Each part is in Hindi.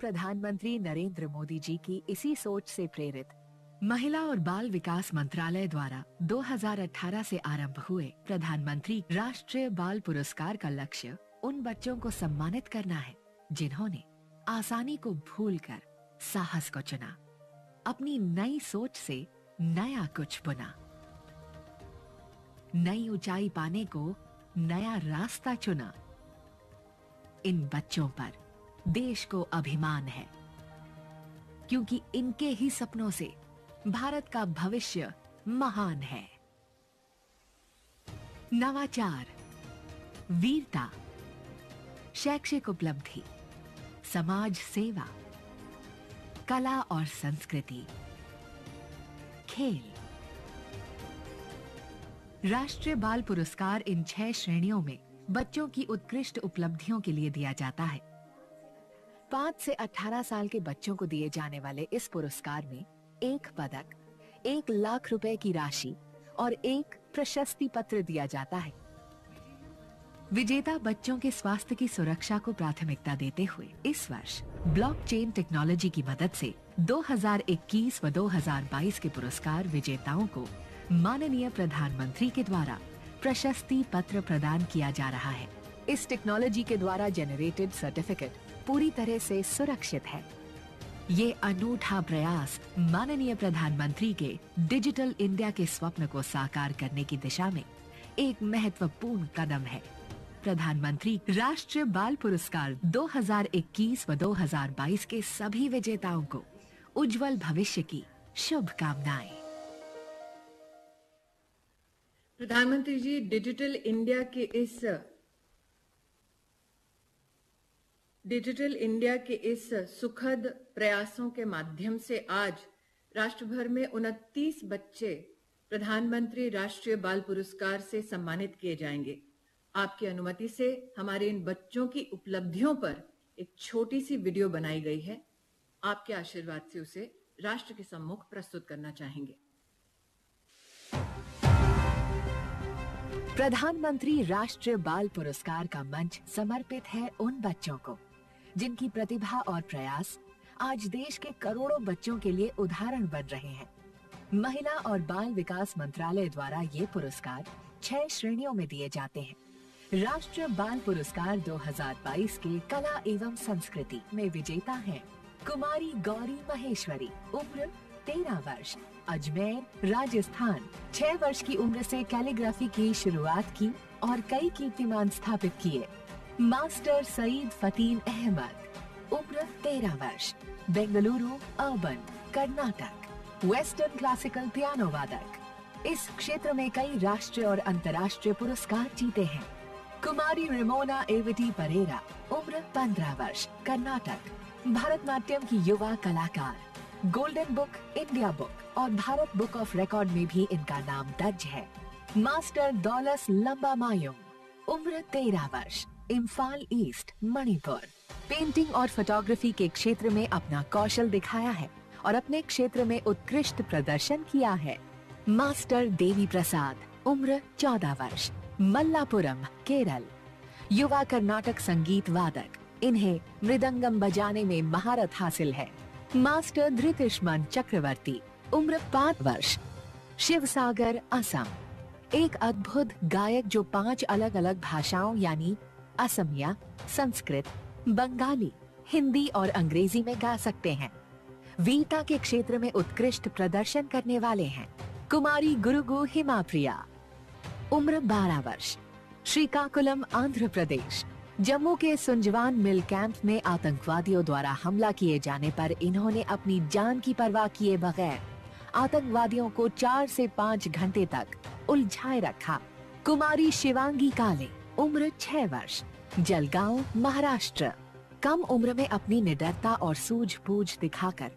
प्रधानमंत्री नरेंद्र मोदी जी की इसी सोच से प्रेरित महिला और बाल विकास मंत्रालय द्वारा 2018 से आरंभ हुए प्रधानमंत्री राष्ट्रीय बाल पुरस्कार का लक्ष्य उन बच्चों को सम्मानित करना है जिन्होंने आसानी को भूलकर साहस को चुना अपनी नई सोच से नया कुछ बुना नई ऊंचाई पाने को नया रास्ता चुना इन बच्चों पर देश को अभिमान है क्योंकि इनके ही सपनों से भारत का भविष्य महान है नवाचार वीरता शैक्षिक उपलब्धि समाज सेवा कला और संस्कृति खेल राष्ट्रीय बाल पुरस्कार इन छह श्रेणियों में बच्चों की उत्कृष्ट उपलब्धियों के लिए दिया जाता है पाँच से अठारह साल के बच्चों को दिए जाने वाले इस पुरस्कार में एक पदक एक लाख रुपए की राशि और एक प्रशस्ति पत्र दिया जाता है विजेता बच्चों के स्वास्थ्य की सुरक्षा को प्राथमिकता देते हुए इस वर्ष ब्लॉकचेन टेक्नोलॉजी की मदद से 2021 व 2022 के पुरस्कार विजेताओं को माननीय प्रधानमंत्री के द्वारा प्रशस्ति पत्र प्रदान किया जा रहा है इस टेक्नोलॉजी के द्वारा जनरेटेड सर्टिफिकेट पूरी तरह से सुरक्षित है ये अनूठा प्रयास माननीय प्रधानमंत्री के डिजिटल इंडिया के स्वप्न को साकार करने की दिशा में एक महत्वपूर्ण कदम है प्रधानमंत्री राष्ट्रीय बाल पुरस्कार 2021 व 2022 के सभी विजेताओं को उज्जवल भविष्य की शुभकामनाएं प्रधानमंत्री जी डिजिटल इंडिया के इस डिजिटल इंडिया के इस सुखद प्रयासों के माध्यम से आज राष्ट्र भर में उनतीस बच्चे प्रधानमंत्री राष्ट्रीय बाल पुरस्कार से सम्मानित किए जाएंगे आपकी अनुमति से हमारे इन बच्चों की उपलब्धियों पर एक छोटी सी वीडियो बनाई गई है आपके आशीर्वाद से उसे राष्ट्र के सम्मुख प्रस्तुत करना चाहेंगे प्रधानमंत्री राष्ट्रीय बाल पुरस्कार का मंच समर्पित है उन बच्चों को जिनकी प्रतिभा और प्रयास आज देश के करोड़ों बच्चों के लिए उदाहरण बन रहे हैं महिला और बाल विकास मंत्रालय द्वारा ये पुरस्कार छह श्रेणियों में दिए जाते हैं राष्ट्रीय बाल पुरस्कार 2022 के कला एवं संस्कृति में विजेता हैं कुमारी गौरी महेश्वरी उम्र तेरह वर्ष अजमेर राजस्थान छह वर्ष की उम्र से कैलीग्राफी की शुरुआत की और कई कीर्तिमान स्थापित किए मास्टर सईद फतीन अहमद उम्र तेरह वर्ष Bengaluru urban Karnataka western classical piano वादक इस क्षेत्र में कई राष्ट्रीय और अंतर्राष्ट्रीय पुरस्कार जीते हैं कुमारी रिमोना एविटी परेरा उम्र पंद्रह वर्ष कर्नाटक भारतनाट्यम की युवा कलाकार गोल्डन बुक इंडिया बुक और भारत बुक ऑफ रिकॉर्ड में भी इनका नाम दर्ज है मास्टर दौलस लंबा मायूम उम्र तेरह वर्ष इम्फाल ईस्ट मणिपुर पेंटिंग और फोटोग्राफी के क्षेत्र में अपना कौशल दिखाया है और अपने क्षेत्र में उत्कृष्ट प्रदर्शन किया है मास्टर देवी प्रसाद उम्र चौदह वर्ष मल्लापुरम केरल युवा कर्नाटक संगीत वादक इन्हें मृदंगम बजाने में महारत हासिल है मास्टर धृतिष्मन चक्रवर्ती उम्र पाँच वर्ष शिव सागर असम एक अद्भुत गायक जो पांच अलग अलग भाषाओं यानी असमिया संस्कृत बंगाली हिंदी और अंग्रेजी में गा सकते हैं वीरता के क्षेत्र में उत्कृष्ट प्रदर्शन करने वाले हैं कुमारी गुरुगु हिमाप्रिया उम्र 12 वर्ष श्रीकाकुलम आंध्र प्रदेश जम्मू के सुंजवान मिल कैंप में आतंकवादियों द्वारा हमला किए जाने पर इन्होंने अपनी जान की परवाह किए बगैर आतंकवादियों को चार से पाँच घंटे तक उलझाए रखा कुमारी शिवांगी काले उम्र छह वर्ष जलगांव महाराष्ट्र कम उम्र में अपनी निडरता और सूझबूझ दिखाकर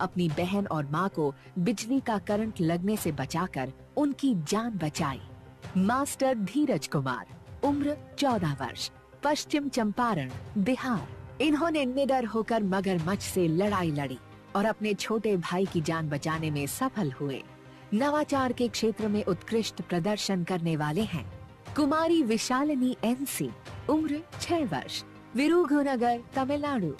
अपनी बहन और माँ को बिजली का करंट लगने से बचाकर उनकी जान बचाई मास्टर धीरज कुमार उम्र चौदह वर्ष पश्चिम चंपारण बिहार इन्होंने निडर होकर मगरमच्छ से लड़ाई लड़ी और अपने छोटे भाई की जान बचाने में सफल हुए नवाचार के क्षेत्र में उत्कृष्ट प्रदर्शन करने वाले हैं कुमारी विशालिनी एनसी उम्र छह वर्ष नगर तमिलनाडु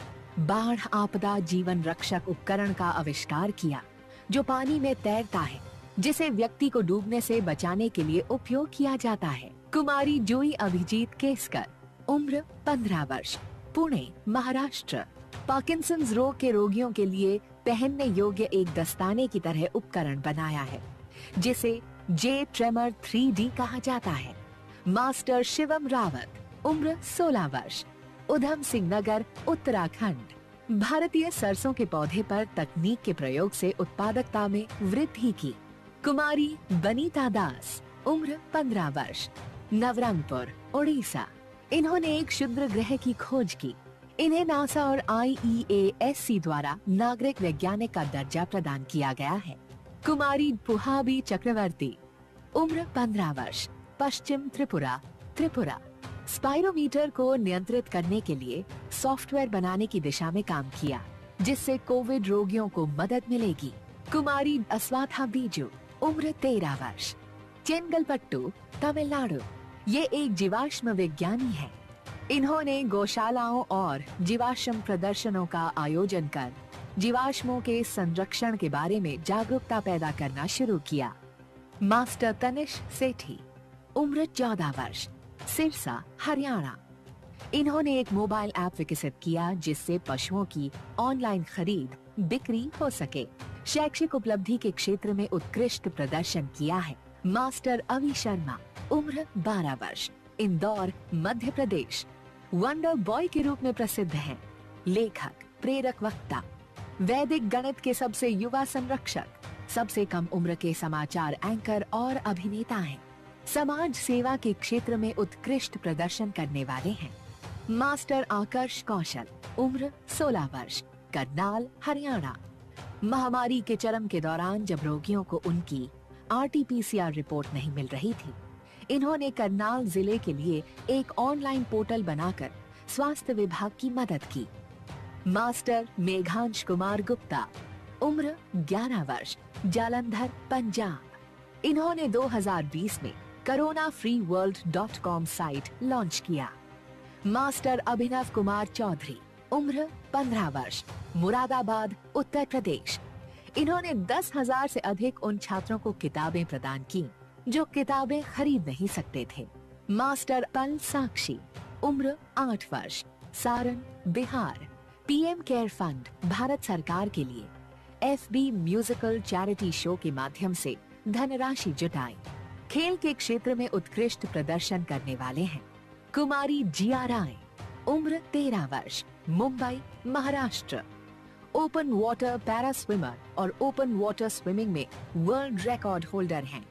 बाढ़ आपदा जीवन रक्षक उपकरण का आविष्कार किया जो पानी में तैरता है जिसे व्यक्ति को डूबने से बचाने के लिए उपयोग किया जाता है कुमारी जोई अभिजीत केसकर उम्र 15 वर्ष पुणे महाराष्ट्र पार्किंसन रोग के रोगियों के लिए पहनने योग्य एक दस्ताने की तरह उपकरण बनाया है जिसे जे ट्रेमर थ्री कहा जाता है मास्टर शिवम रावत उम्र 16 वर्ष उधम सिंह नगर उत्तराखंड भारतीय सरसों के पौधे पर तकनीक के प्रयोग से उत्पादकता में वृद्धि की कुमारी बनीता दास उम्र 15 वर्ष नवरंगपुर उड़ीसा इन्होंने एक शुद्र ग्रह की खोज की इन्हें नासा और सी द्वारा नागरिक वैज्ञानिक का दर्जा प्रदान किया गया है कुमारी बुहाबी चक्रवर्ती उम्र 15 वर्ष पश्चिम त्रिपुरा त्रिपुरा स्पाइरोमीटर को नियंत्रित करने के लिए सॉफ्टवेयर बनाने की दिशा में काम किया जिससे कोविड रोगियों को मदद मिलेगी कुमारी अस्वाथा बीजू उम्र तेरह वर्ष चेंगलपट्टू तमिलनाडु ये एक जीवाश्म विज्ञानी है इन्होंने गौशालाओं और जीवाश्म प्रदर्शनों का आयोजन कर जीवाश्मों के संरक्षण के बारे में जागरूकता पैदा करना शुरू किया मास्टर तनिष सेठी उम्र चौदह वर्ष सिरसा हरियाणा इन्होंने एक मोबाइल ऐप विकसित किया जिससे पशुओं की ऑनलाइन खरीद बिक्री हो सके शैक्षिक उपलब्धि के क्षेत्र में उत्कृष्ट प्रदर्शन किया है मास्टर अवि शर्मा उम्र 12 वर्ष इंदौर मध्य प्रदेश वंडर बॉय के रूप में प्रसिद्ध हैं, लेखक प्रेरक वक्ता वैदिक गणित के सबसे युवा संरक्षक सबसे कम उम्र के समाचार एंकर और अभिनेता हैं समाज सेवा के क्षेत्र में उत्कृष्ट प्रदर्शन करने वाले हैं मास्टर आकर्ष कौशल उम्र 16 वर्ष करनाल हरियाणा महामारी के चरम के दौरान जब रोगियों को उनकी आरटीपीसीआर रिपोर्ट नहीं मिल रही थी इन्होंने करनाल जिले के लिए एक ऑनलाइन पोर्टल बनाकर स्वास्थ्य विभाग की मदद की मास्टर मेघांश कुमार गुप्ता उम्र 11 वर्ष जालंधर पंजाब इन्होंने 2020 में corona free world dot com site launch किया मास्टर अभिनव कुमार चौधरी उम्र 15 वर्ष मुरादाबाद उत्तर प्रदेश इन्होंने दस हजार से अधिक उन छात्रों को किताबें प्रदान की जो किताबें खरीद नहीं सकते थे मास्टर पल साक्षी उम्र आठ वर्ष Saran Bihar PM care fund Bharat सरकार के लिए F B musical charity show के माध्यम से धनराशि जुटाई खेल के क्षेत्र में उत्कृष्ट प्रदर्शन करने वाले हैं कुमारी जिया राय उम्र तेरह वर्ष Mumbai Maharashtra open water para swimmer और ओपन वाटर स्विमिंग में वर्ल्ड रिकॉर्ड होल्डर हैं।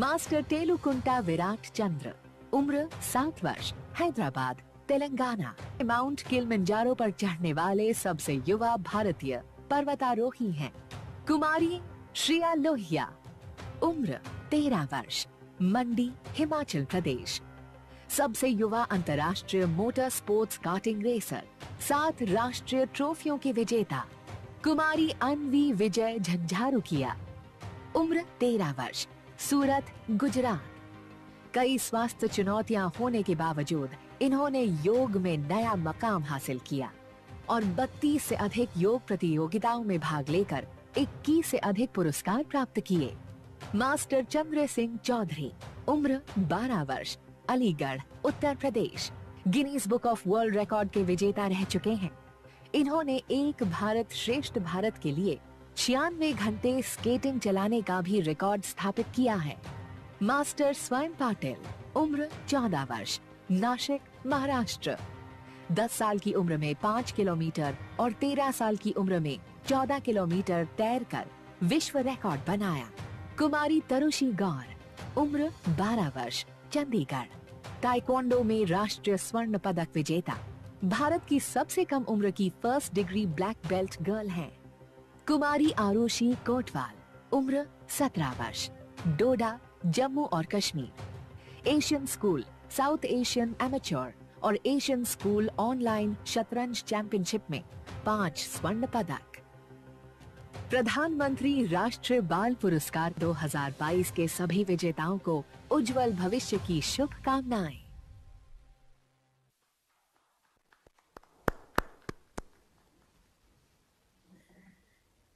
मास्टर टेलुकुंटा विराट चंद्र उम्र सात वर्ष हैदराबाद तेलंगाना माउंट किलमंजारो पर चढ़ने वाले सबसे युवा भारतीय पर्वतारोही हैं। कुमारी श्रिया लोहिया उम्र तेरह वर्ष मंडी हिमाचल प्रदेश सबसे युवा अंतर्राष्ट्रीय मोटर स्पोर्ट्स कार्टिंग रेसर सात राष्ट्रीय ट्रॉफियों के विजेता कुमारी अनवी विजय झंझारू किया उम्र तेरह वर्ष सूरत गुजरात कई स्वास्थ्य चुनौतियां होने के बावजूद इन्होंने योग में नया मकाम हासिल किया और 32 से अधिक योग प्रतियोगिताओं में भाग लेकर 21 से अधिक पुरस्कार प्राप्त किए मास्टर चंद्र सिंह चौधरी उम्र 12 वर्ष Aligarh Uttar Pradesh Guinness book of world record के विजेता रह चुके हैं इन्होंने एक भारत श्रेष्ठ भारत के लिए छियानवे घंटे स्केटिंग चलाने का भी रिकॉर्ड स्थापित किया है मास्टर स्वयं पाटिल उम्र 14 वर्ष नासिक महाराष्ट्र 10 साल की उम्र में 5 किलोमीटर और 13 साल की उम्र में 14 किलोमीटर तैरकर विश्व रिकॉर्ड बनाया कुमारी तरुषी गौर उम्र 12 वर्ष चंडीगढ़ ताइक्वांडो में राष्ट्रीय स्वर्ण पदक विजेता भारत की सबसे कम उम्र की first degree black belt girl है कुमारी आरोशी कोटवाल उम्र 17 वर्ष डोडा जम्मू और Kashmir Asian school South Asian amateur और एशियन स्कूल ऑनलाइन शतरंज चैंपियनशिप में पांच स्वर्ण पदक प्रधानमंत्री राष्ट्रीय बाल पुरस्कार 2022 के सभी विजेताओं को उज्जवल भविष्य की शुभकामनाएं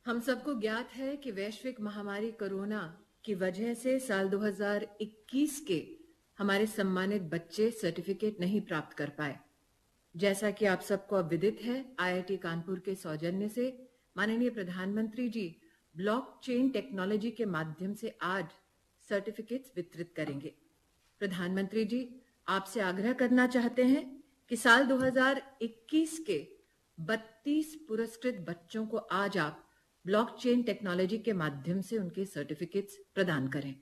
हम सबको ज्ञात है कि वैश्विक महामारी कोरोना की वजह से साल 2021 के हमारे सम्मानित बच्चे सर्टिफिकेट नहीं प्राप्त कर पाए जैसा कि आप सबको अब विदित है आईआईटी कानपुर के सौजन्य से माननीय प्रधानमंत्री जी ब्लॉकचेन टेक्नोलॉजी के माध्यम से आज सर्टिफिकेट्स वितरित करेंगे प्रधानमंत्री जी आपसे आग्रह करना चाहते हैं कि साल 2021 के 32 पुरस्कृत बच्चों को आज आप ब्लॉकचेन टेक्नोलॉजी के माध्यम से उनके सर्टिफिकेट्स प्रदान करें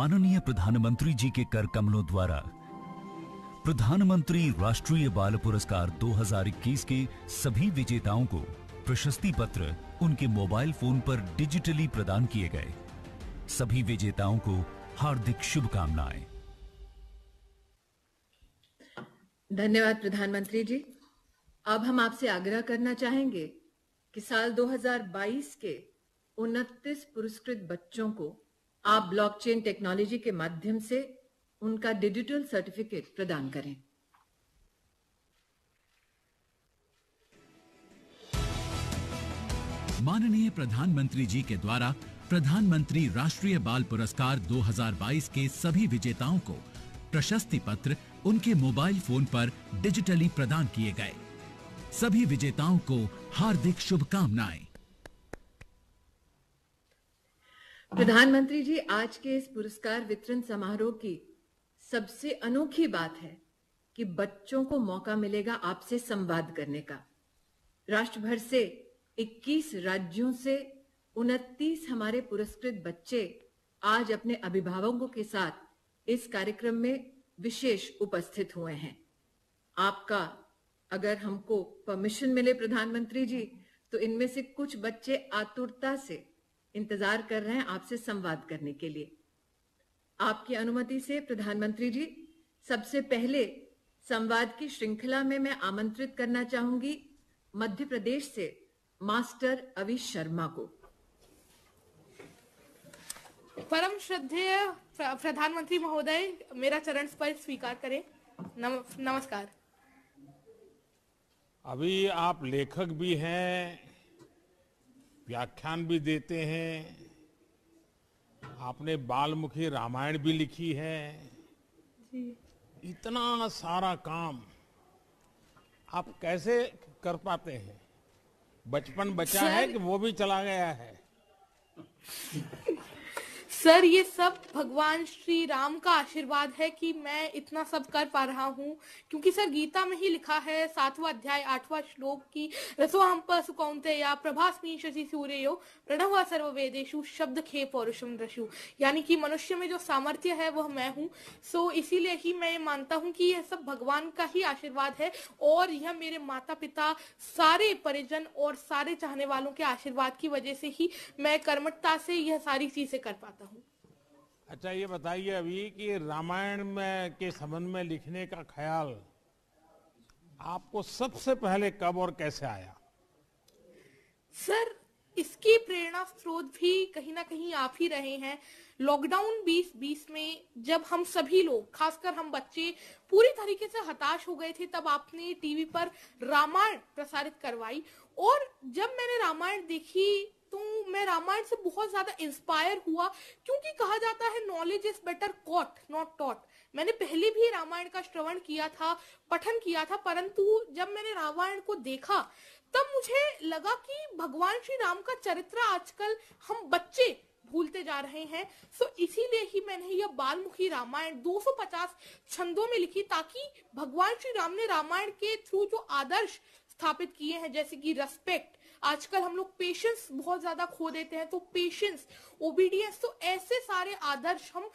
माननीय प्रधानमंत्री जी के कर कमलों द्वारा प्रधानमंत्री राष्ट्रीय बाल पुरस्कार 2021 के सभी विजेताओं को प्रशस्ति पत्र उनके मोबाइल फोन पर डिजिटली प्रदान किए गए सभी विजेताओं को हार्दिक शुभकामनाएं धन्यवाद प्रधानमंत्री जी अब हम आपसे आग्रह करना चाहेंगे कि साल 2022 के उनतीस पुरस्कृत बच्चों को आप ब्लॉकचेन टेक्नोलॉजी के माध्यम से उनका डिजिटल सर्टिफिकेट प्रदान करें माननीय प्रधानमंत्री जी के द्वारा प्रधानमंत्री राष्ट्रीय बाल पुरस्कार 2022 के सभी विजेताओं को प्रशस्ति पत्र उनके मोबाइल फोन पर डिजिटली प्रदान किए गए सभी विजेताओं को हार्दिक शुभकामनाएं प्रधानमंत्री जी आज के इस पुरस्कार वितरण समारोह की सबसे अनोखी बात है कि बच्चों को मौका मिलेगा आपसे संवाद करने का राष्ट्र भर से 21 राज्यों से उनतीस हमारे पुरस्कृत बच्चे आज अपने अभिभावकों के साथ इस कार्यक्रम में विशेष उपस्थित हुए हैं आपका अगर हमको परमिशन मिले प्रधानमंत्री जी तो इनमें से कुछ बच्चे आतुरता से इंतजार कर रहे हैं आपसे संवाद करने के लिए आपकी अनुमति से प्रधानमंत्री जी सबसे पहले संवाद की श्रृंखला में मैं आमंत्रित करना चाहूंगी मध्य प्रदेश से मास्टर अवि शर्मा को परम श्रद्धेय प्रधानमंत्री महोदय मेरा चरण स्पर्श स्वीकार करें नम, नमस्कार अभी आप लेखक भी हैं व्याख्यान भी देते हैं आपने बालमुखी रामायण भी लिखी है इतना सारा काम आप कैसे कर पाते हैं बचपन बचा है कि वो भी चला गया है सर ये सब भगवान श्री राम का आशीर्वाद है कि मैं इतना सब कर पा रहा हूँ क्योंकि सर गीता में ही लिखा है सातवां अध्याय आठवां श्लोक की रसो हम सुकौनते या प्रभास्मी शशि यो प्रणव सर्व वेदेशु शब्द खे पौरुषम रशु यानी कि मनुष्य में जो सामर्थ्य है वह मैं हूँ सो इसीलिए ही मैं मानता हूँ कि यह सब भगवान का ही आशीर्वाद है और यह मेरे माता पिता सारे परिजन और सारे चाहने वालों के आशीर्वाद की वजह से ही मैं कर्मठता से यह सारी चीजें कर पाता हूँ अच्छा ये बताइए अभी कि रामायण में के संबंध में लिखने का ख्याल आपको सबसे पहले कब और कैसे आया सर इसकी प्रेरणा स्रोत भी कहीं ना कहीं आप ही रहे हैं लॉकडाउन 2020 में जब हम सभी लोग खासकर हम बच्चे पूरी तरीके से हताश हो गए थे तब आपने टीवी पर रामायण प्रसारित करवाई और जब मैंने रामायण देखी तो मैं रामायण से बहुत ज्यादा इंस्पायर हुआ क्योंकि कहा जाता है knowledge is better caught not taught मैंने पहले भी रामायण का श्रवण किया था पठन किया था परंतु जब मैंने रामायण को देखा तब मुझे लगा कि भगवान श्री राम का चरित्र आजकल हम बच्चे भूलते जा रहे हैं सो इसीलिए ही मैंने यह बालमुखी रामायण 250 छंदों में लिखी ताकि भगवान श्री राम ने रामायण के थ्रू जो आदर्श स्थापित किए हैं जैसे कि रेस्पेक्ट आजकल हम लोग पेशेंस बहुत ज्यादा खो देते हैं तो पेशेंस ओबीडियंस तो ऐसे सारे आदर्श हम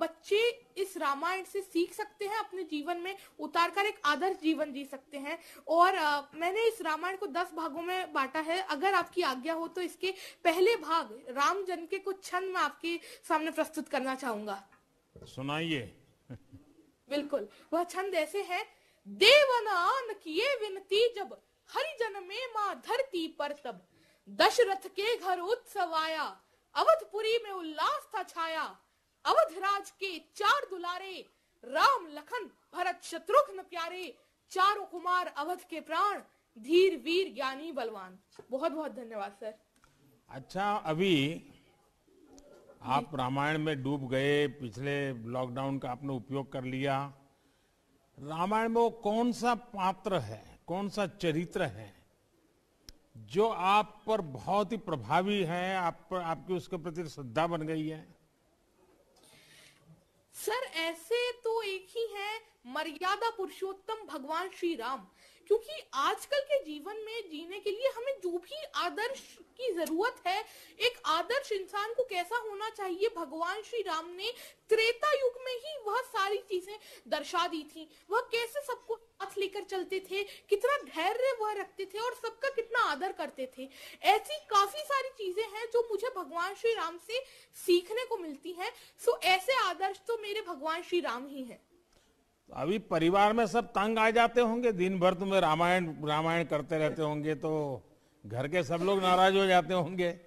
बच्चे इस रामायण से सीख सकते हैं अपने जीवन में उतार कर एक आदर्श जीवन जी सकते हैं और मैंने इस रामायण को दस भागों में बांटा है अगर आपकी आज्ञा हो तो इसके पहले भाग राम जन्म के कुछ क्षण में आपके सामने प्रस्तुत करना चाहूंगा सुनाइए बिल्कुल वह छंद ऐसे है देवनान किए विनती जब हरिजन में माँ धरती पर तब दशरथ के घर उत्सव आया अवधपुरी में उल्लास था छाया अवधराज के चार दुलारे राम लखन भरत शत्रुघ्न प्यारे चारों कुमार अवध के प्राण धीर वीर ज्ञानी बलवान बहुत बहुत धन्यवाद सर अच्छा अभी आप रामायण में डूब गए पिछले लॉकडाउन का आपने उपयोग कर लिया रामायण में वो कौन सा पात्र है कौन सा चरित्र है जो आप पर बहुत ही प्रभावी है आप पर आपकी उसके प्रति श्रद्धा बन गई है सर ऐसे तो एक ही है मर्यादा पुरुषोत्तम भगवान श्री राम क्योंकि आजकल के जीवन में जीने के लिए हमें जो भी आदर्श की जरूरत है एक आदर्श इंसान को कैसा होना चाहिए भगवान श्री राम ने त्रेता युग में ही वह सारी चीजें दर्शा दी थी वह कैसे सबको साथ लेकर चलते थे कितना धैर्य वह रखते थे और सबका कितना आदर करते थे ऐसी काफी सारी चीजें हैं जो मुझे भगवान श्री राम से सीखने को मिलती है सो ऐसे आदर्श तो मेरे भगवान श्री राम ही हैं अभी परिवार में सब तंग आ जाते होंगे दिन भर तुम्हें तो रामायण रामायण करते रहते होंगे तो घर के सब लोग नाराज हो जाते होंगे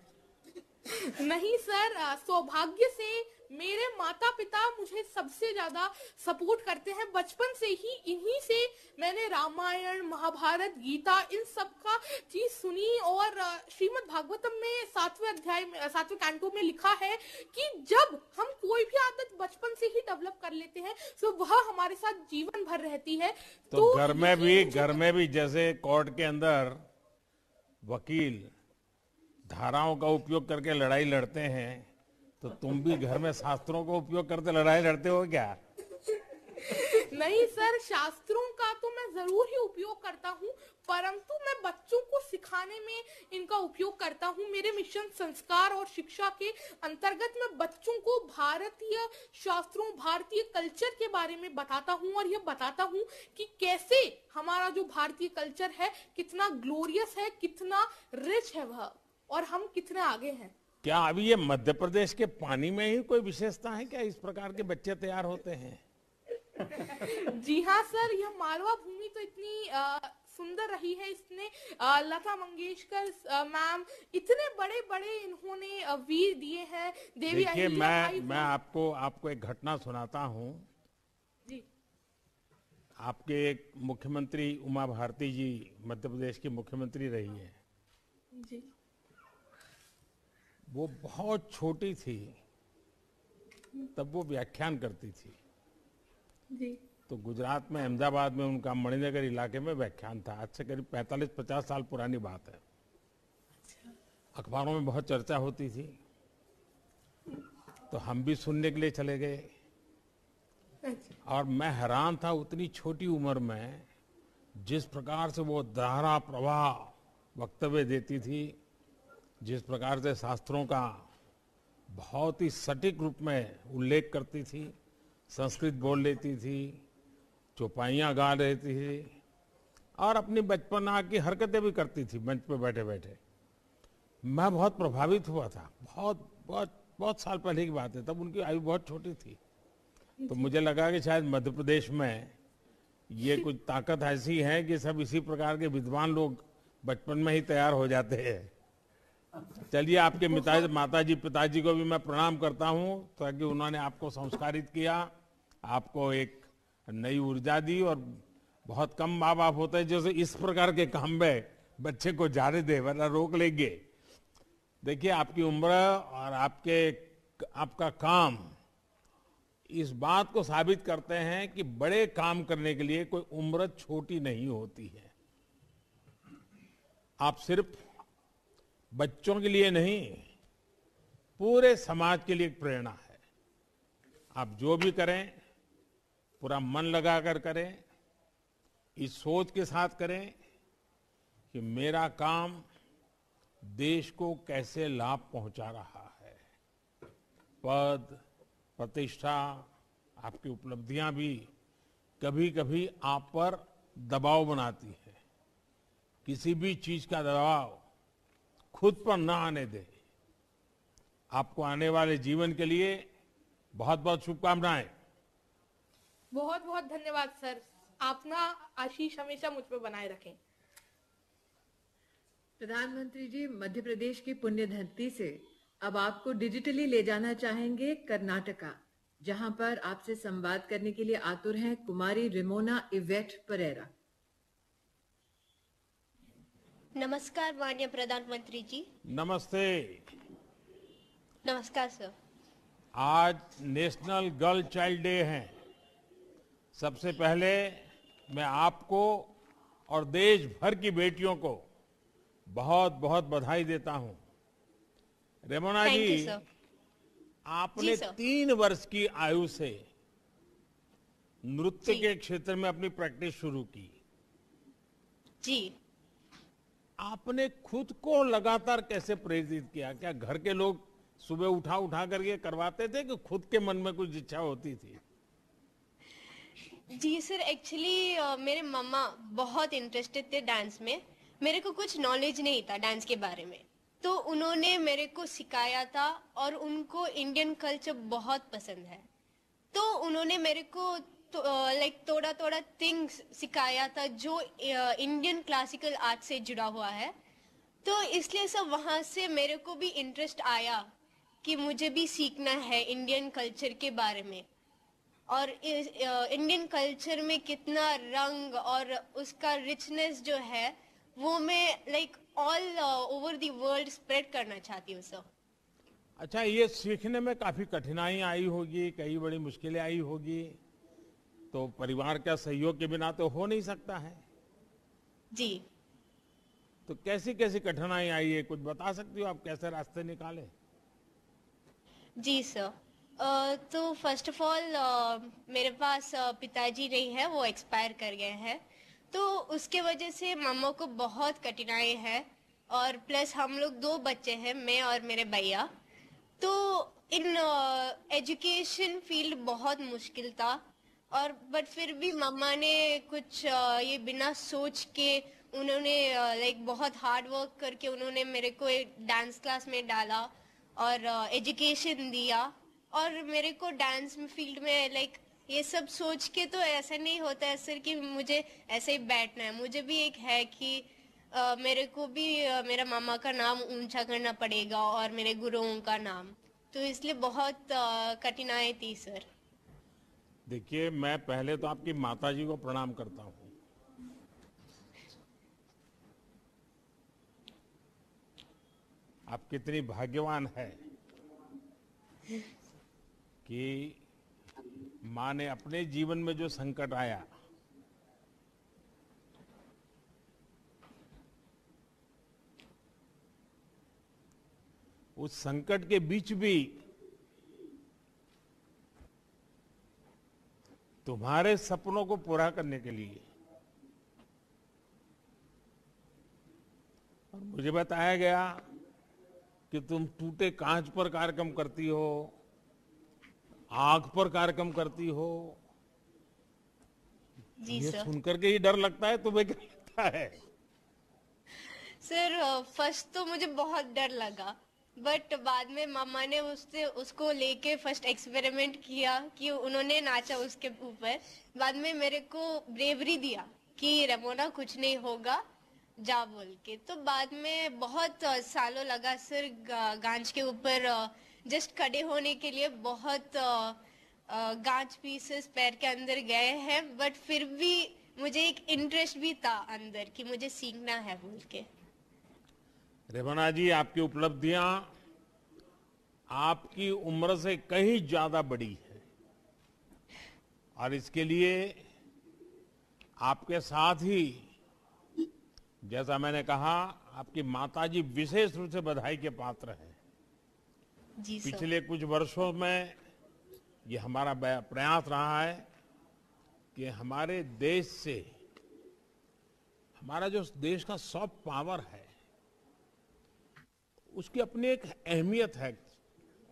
नहीं सर सौभाग्य से मेरे माता पिता मुझे सबसे ज्यादा सपोर्ट करते हैं बचपन से ही इन्हीं से मैंने रामायण महाभारत गीता इन सब का चीज सुनी और श्रीमद भागवतम में सातवें अध्याय सातवें कैंटो में लिखा है कि जब हम कोई भी आदत बचपन से ही डेवलप कर लेते हैं तो वह हमारे साथ जीवन भर रहती है तो, तो घर में भी घर में भी जैसे कोर्ट के अंदर वकील धाराओं का उपयोग करके लड़ाई लड़ते हैं तो तुम भी घर में शास्त्रों को उपयोग करते लड़ाई लड़ते हो क्या नहीं सर शास्त्रों का तो मैं जरूर ही उपयोग करता हूँ परंतु मैं बच्चों को सिखाने में इनका उपयोग करता हूँ मेरे मिशन संस्कार और शिक्षा के अंतर्गत मैं बच्चों को भारतीय शास्त्रों भारतीय कल्चर के बारे में बताता हूँ और यह बताता हूँ कि कैसे हमारा जो भारतीय कल्चर है कितना ग्लोरियस है कितना रिच है वह और हम कितने आगे हैं क्या अभी ये मध्य प्रदेश के पानी में ही कोई विशेषता है क्या इस प्रकार के बच्चे तैयार होते हैं जी हाँ सर यह मालवा भूमि तो इतनी आ, सुंदर रही है इसने लता मंगेशकर मैम इतने बड़े बड़े इन्होंने वीर दिए हैं देवी देखिए मैं मैं आपको आपको एक घटना सुनाता हूँ आपके एक मुख्यमंत्री उमा भारती जी मध्य प्रदेश की मुख्यमंत्री रही है जी वो बहुत छोटी थी तब वो व्याख्यान करती थी जी। तो गुजरात में अहमदाबाद में उनका मणिनगर इलाके में व्याख्यान था आज से करीब 45-50 साल पुरानी बात है अच्छा। अखबारों में बहुत चर्चा होती थी तो हम भी सुनने के लिए चले गए अच्छा। और मैं हैरान था उतनी छोटी उम्र में जिस प्रकार से वो धारा प्रवाह वक्तव्य देती थी जिस प्रकार से शास्त्रों का बहुत ही सटीक रूप में उल्लेख करती थी संस्कृत बोल लेती थी चौपाइयाँ गा लेती थी और अपनी बचपना की हरकतें भी करती थी मंच पर बैठे बैठे मैं बहुत प्रभावित हुआ था बहुत बहुत बहुत साल पहले की बात है तब उनकी आयु बहुत छोटी थी तो मुझे लगा कि शायद मध्य प्रदेश में ये कुछ ताकत ऐसी है कि सब इसी प्रकार के विद्वान लोग बचपन में ही तैयार हो जाते हैं चलिए आपके मिताजी माता जी पिताजी को भी मैं प्रणाम करता हूँ ताकि उन्होंने आपको संस्कारित किया आपको एक नई ऊर्जा दी और बहुत कम माँ बाप होते हैं जैसे इस प्रकार के काम में बच्चे को जाने दे वरना रोक लेंगे देखिए आपकी उम्र और आपके आपका काम इस बात को साबित करते हैं कि बड़े काम करने के लिए कोई उम्र छोटी नहीं होती है आप सिर्फ बच्चों के लिए नहीं पूरे समाज के लिए एक प्रेरणा है आप जो भी करें पूरा मन लगाकर करें इस सोच के साथ करें कि मेरा काम देश को कैसे लाभ पहुंचा रहा है पद प्रतिष्ठा आपकी उपलब्धियां भी कभी कभी आप पर दबाव बनाती है किसी भी चीज का दबाव खुद पर ना आने दें आपको आने वाले जीवन के लिए बहुत बहुत शुभकामनाएं बहुत बहुत धन्यवाद सर अपना आशीष हमेशा मुझ पर बनाए रखें प्रधानमंत्री जी मध्य प्रदेश की पुण्य धरती से अब आपको डिजिटली ले जाना चाहेंगे कर्नाटका जहां पर आपसे संवाद करने के लिए आतुर हैं कुमारी रिमोना इवेट परेरा नमस्कार मान्य प्रधानमंत्री जी नमस्ते नमस्कार सर आज नेशनल गर्ल चाइल्ड डे है सबसे पहले मैं आपको और देश भर की बेटियों को बहुत बहुत बधाई देता हूं रेमोना जी आपने जी, तीन वर्ष की आयु से नृत्य के क्षेत्र में अपनी प्रैक्टिस शुरू की जी आपने खुद को लगातार कैसे प्रेरित किया क्या घर के लोग सुबह उठा उठा करके करवाते थे कि खुद के मन में कुछ इच्छा होती थी जी सर एक्चुअली मेरे मम्मा बहुत इंटरेस्टेड थे डांस में मेरे को कुछ नॉलेज नहीं था डांस के बारे में तो उन्होंने मेरे को सिखाया था और उनको इंडियन कल्चर बहुत पसंद है तो उन्होंने मेरे को तो, लाइक थोड़ा थोड़ा थिंग्स सिखाया था जो इंडियन क्लासिकल आर्ट से जुड़ा हुआ है तो इसलिए सब वहाँ से मेरे को भी इंटरेस्ट आया कि मुझे भी सीखना है इंडियन कल्चर के बारे में और इंडियन कल्चर में कितना रंग और उसका रिचनेस जो है वो मैं like all over the world spread करना चाहती हूँ सर अच्छा ये सीखने में काफ़ी कठिनाई आई होगी कई बड़ी मुश्किलें आई होगी तो परिवार का सहयोग के बिना तो हो नहीं सकता है जी तो कैसी कैसी कठिनाई आई है कुछ बता सकती हो आप कैसे रास्ते निकाले जी सर तो फर्स्ट ऑफ ऑल मेरे पास पिताजी नहीं है वो एक्सपायर कर गए हैं तो उसके वजह से मामा को बहुत कठिनाई है और प्लस हम लोग दो बच्चे हैं मैं और मेरे भैया तो इन एजुकेशन फील्ड बहुत मुश्किल था और बट फिर भी मम्मा ने कुछ ये बिना सोच के उन्होंने लाइक बहुत हार्ड वर्क करके उन्होंने मेरे को एक डांस क्लास में डाला और एजुकेशन दिया और मेरे को डांस फील्ड में लाइक ये सब सोच के तो ऐसा नहीं होता है सर कि मुझे ऐसे ही बैठना है मुझे भी एक है कि मेरे को भी मेरा मामा का नाम ऊंचा करना पड़ेगा और मेरे गुरुओं का नाम तो इसलिए बहुत कठिनाई थी सर देखिए मैं पहले तो आपकी माता जी को प्रणाम करता हूं आप कितनी भाग्यवान है कि मां ने अपने जीवन में जो संकट आया उस संकट के बीच भी तुम्हारे सपनों को पूरा करने के लिए और मुझे बताया गया कि तुम टूटे कांच पर कार्यक्रम करती हो आग पर कार्यक्रम करती हो जी ये सुनकर के ही डर लगता है तुम्हें क्या लगता है सर फर्स्ट uh, तो मुझे बहुत डर लगा बट बाद में मामा ने उससे उसको लेके फर्स्ट एक्सपेरिमेंट किया कि उन्होंने नाचा उसके ऊपर बाद में मेरे को ब्रेवरी दिया कि रमोना कुछ नहीं होगा जा बोल के तो बाद में बहुत सालों लगा सर गांच के ऊपर जस्ट खड़े होने के लिए बहुत गांच पीसेस पैर के अंदर गए हैं बट फिर भी मुझे एक इंटरेस्ट भी था अंदर कि मुझे सीखना है बोल के रेवना जी आपकी उपलब्धियां आपकी उम्र से कहीं ज्यादा बड़ी है और इसके लिए आपके साथ ही जैसा मैंने कहा आपकी माताजी विशेष रूप से बधाई के पात्र हैं पिछले कुछ वर्षों में ये हमारा प्रयास रहा है कि हमारे देश से हमारा जो देश का सॉफ्ट पावर है उसकी अपनी एक अहमियत है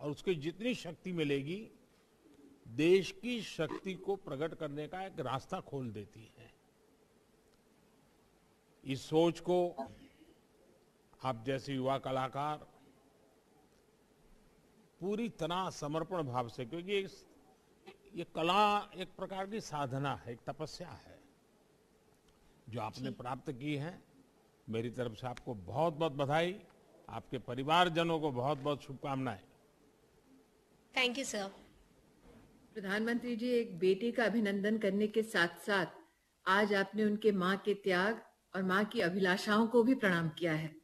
और उसकी जितनी शक्ति मिलेगी देश की शक्ति को प्रकट करने का एक रास्ता खोल देती है इस सोच को आप जैसे युवा कलाकार पूरी तरह समर्पण भाव से क्योंकि ये कला एक प्रकार की साधना है एक तपस्या है जो आपने प्राप्त की है मेरी तरफ से आपको बहुत बहुत बधाई आपके परिवारजनों को बहुत बहुत शुभकामनाएं थैंक यू सर प्रधानमंत्री जी एक बेटी का अभिनंदन करने के साथ साथ आज आपने उनके माँ के त्याग और माँ की अभिलाषाओं को भी प्रणाम किया है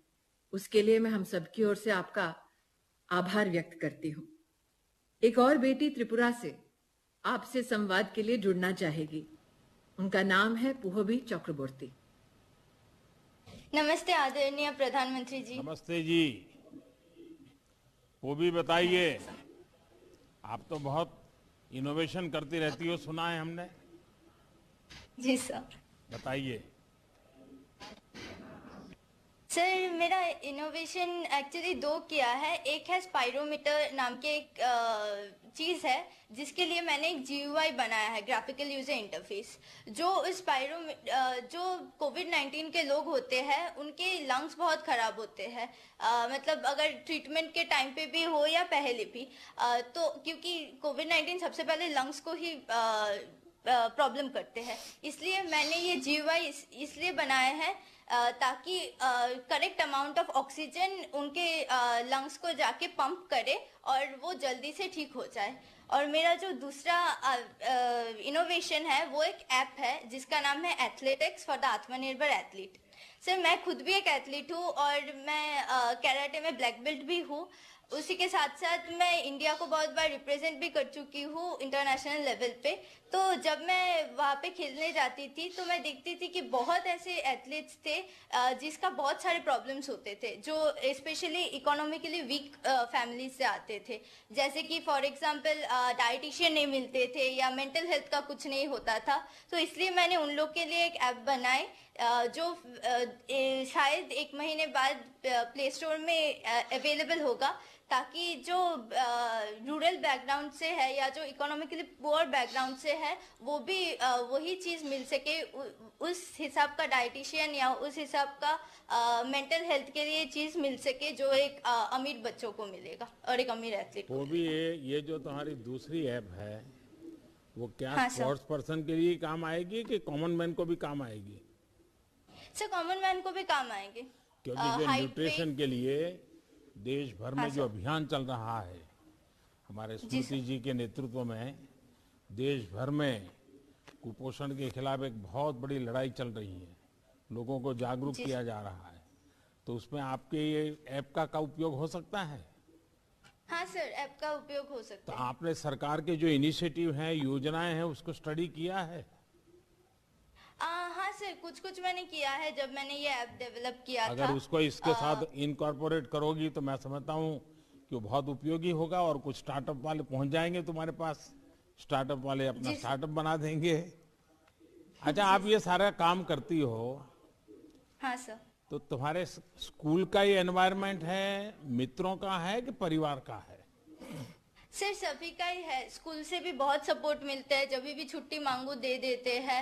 उसके लिए मैं हम सबकी ओर से आपका आभार व्यक्त करती हूँ एक और बेटी त्रिपुरा से आपसे संवाद के लिए जुड़ना चाहेगी उनका नाम है पुहबी चक्रवर्ती नमस्ते आदरणीय प्रधानमंत्री जी नमस्ते जी वो भी बताइए आप तो बहुत इनोवेशन करती रहती हो सुना है हमने जी सर बताइए सर मेरा इनोवेशन एक्चुअली दो किया है एक है स्पायरोमीटर नाम के एक चीज़ है जिसके लिए मैंने एक जी बनाया है ग्राफिकल यूज़र इंटरफेस जो स्पायरो जो कोविड 19 के लोग होते हैं उनके लंग्स बहुत ख़राब होते हैं मतलब अगर ट्रीटमेंट के टाइम पे भी हो या पहले भी आ, तो क्योंकि कोविड 19 सबसे पहले लंग्स को ही आ, प्रॉब्लम करते हैं इसलिए मैंने ये जी इस, इसलिए बनाया है ताकि करेक्ट अमाउंट ऑफ ऑक्सीजन उनके लंग्स को जाके पंप करे और वो जल्दी से ठीक हो जाए और मेरा जो दूसरा इनोवेशन है वो एक ऐप है जिसका नाम है athletics for the Aatmanirbhar athlete sir मैं खुद भी एक एथलीट हूँ और मैं कैराटे में ब्लैक बेल्ट भी हूँ उसी के साथ साथ मैं इंडिया को बहुत बार रिप्रेजेंट भी कर चुकी हूँ इंटरनेशनल लेवल पे तो जब मैं वहाँ पे खेलने जाती थी तो मैं देखती थी कि बहुत ऐसे एथलीट्स थे जिसका बहुत सारे प्रॉब्लम्स होते थे जो स्पेशली इकोनॉमिकली वीक फैमिली से आते थे जैसे कि फॉर एग्जाम्पल डाइटिशियन नहीं मिलते थे या मेंटल हेल्थ का कुछ नहीं होता था तो इसलिए मैंने उन लोग के लिए एक ऐप बनाए जो शायद एक महीने बाद प्ले स्टोर में अवेलेबल होगा ताकि जो रूरल बैकग्राउंड से है या जो इकोनॉमिकली पुअर बैकग्राउंड से है वो भी वही चीज़ मिल सके उस हिसाब का डाइटिशियन या उस हिसाब का मेंटल हेल्थ के लिए चीज़ मिल सके जो एक आ, अमीर बच्चों को मिलेगा और एक अमीर एथलीट वो भी ये ये जो तुम्हारी दूसरी ऐप है वो क्या स्पोर्ट्स हाँ पर्सन के लिए काम आएगी कि कॉमन मैन को भी काम आएगी सर कॉमन मैन को भी काम आएगी क्योंकि न्यूट्रिशन के लिए देश भर में हाँ जो अभियान चल रहा है हमारे स्मृति जी के नेतृत्व में देश भर में कुपोषण के खिलाफ एक बहुत बड़ी लड़ाई चल रही है लोगों को जागरूक किया जा रहा है तो उसमें आपके ये ऐप का का उपयोग हो सकता है हाँ सर ऐप का उपयोग हो सकता तो है तो आपने सरकार के जो इनिशिएटिव हैं योजनाएं हैं उसको स्टडी किया है हाँ सर कुछ कुछ मैंने किया है जब मैंने ये ऐप डेवलप किया अगर था, उसको इसके आ, साथ इनकॉर्पोरेट करोगी तो मैं समझता हूँ कि बहुत उपयोगी होगा और कुछ स्टार्टअप वाले पहुंच जाएंगे तुम्हारे पास स्टार्टअप वाले अपना स्टार्टअप बना देंगे अच्छा आप ये सारा काम करती हो हाँ सर तो तुम्हारे स्कूल का ये एनवायरमेंट है मित्रों का है कि परिवार का है सिर्फ सभी का ही है स्कूल से भी बहुत सपोर्ट मिलता है जब भी छुट्टी मांगू दे देते हैं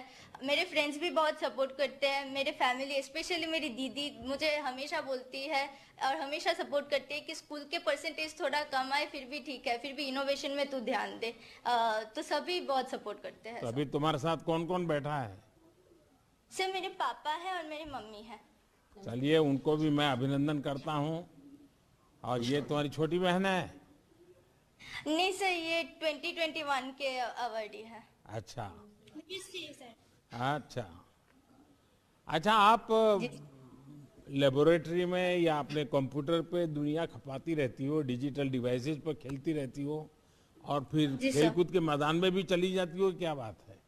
मेरे फ्रेंड्स भी बहुत सपोर्ट करते हैं मेरे फैमिली स्पेशली मेरी दीदी मुझे हमेशा बोलती है और हमेशा सपोर्ट करती है कि स्कूल के परसेंटेज थोड़ा कम आए फिर भी ठीक है फिर भी इनोवेशन में तू ध्यान दे आ, तो सभी बहुत सपोर्ट करते हैं तो अभी तुम्हारे साथ कौन कौन बैठा है सर मेरे पापा है और मेरी मम्मी है चलिए उनको भी मैं अभिनंदन करता हूँ और ये तुम्हारी छोटी बहन है नहीं सर ये 2021 के अवार्डी है अच्छा अच्छा अच्छा आप लेबोरेटरी में या अपने कंप्यूटर पे दुनिया खपाती रहती हो डिजिटल डिवाइसेस पर खेलती रहती हो और फिर खेलकूद के मैदान में भी चली जाती हो क्या बात है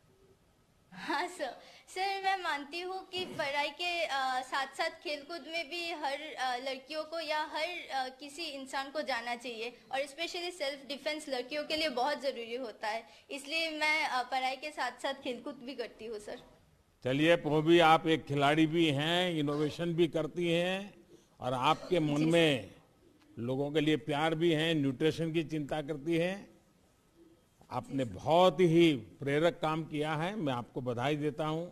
हाँ सर सर मैं मानती हूँ कि पढ़ाई के आ, साथ साथ खेलकूद में भी हर आ, लड़कियों को या हर आ, किसी इंसान को जाना चाहिए और स्पेशली सेल्फ डिफेंस लड़कियों के लिए बहुत ज़रूरी होता है इसलिए मैं पढ़ाई के साथ साथ खेलकूद भी करती हूँ सर चलिए भी आप एक खिलाड़ी भी हैं इनोवेशन भी करती हैं और आपके मन में लोगों के लिए प्यार भी हैं न्यूट्रिशन की चिंता करती हैं आपने बहुत ही प्रेरक काम किया है मैं आपको बधाई देता हूं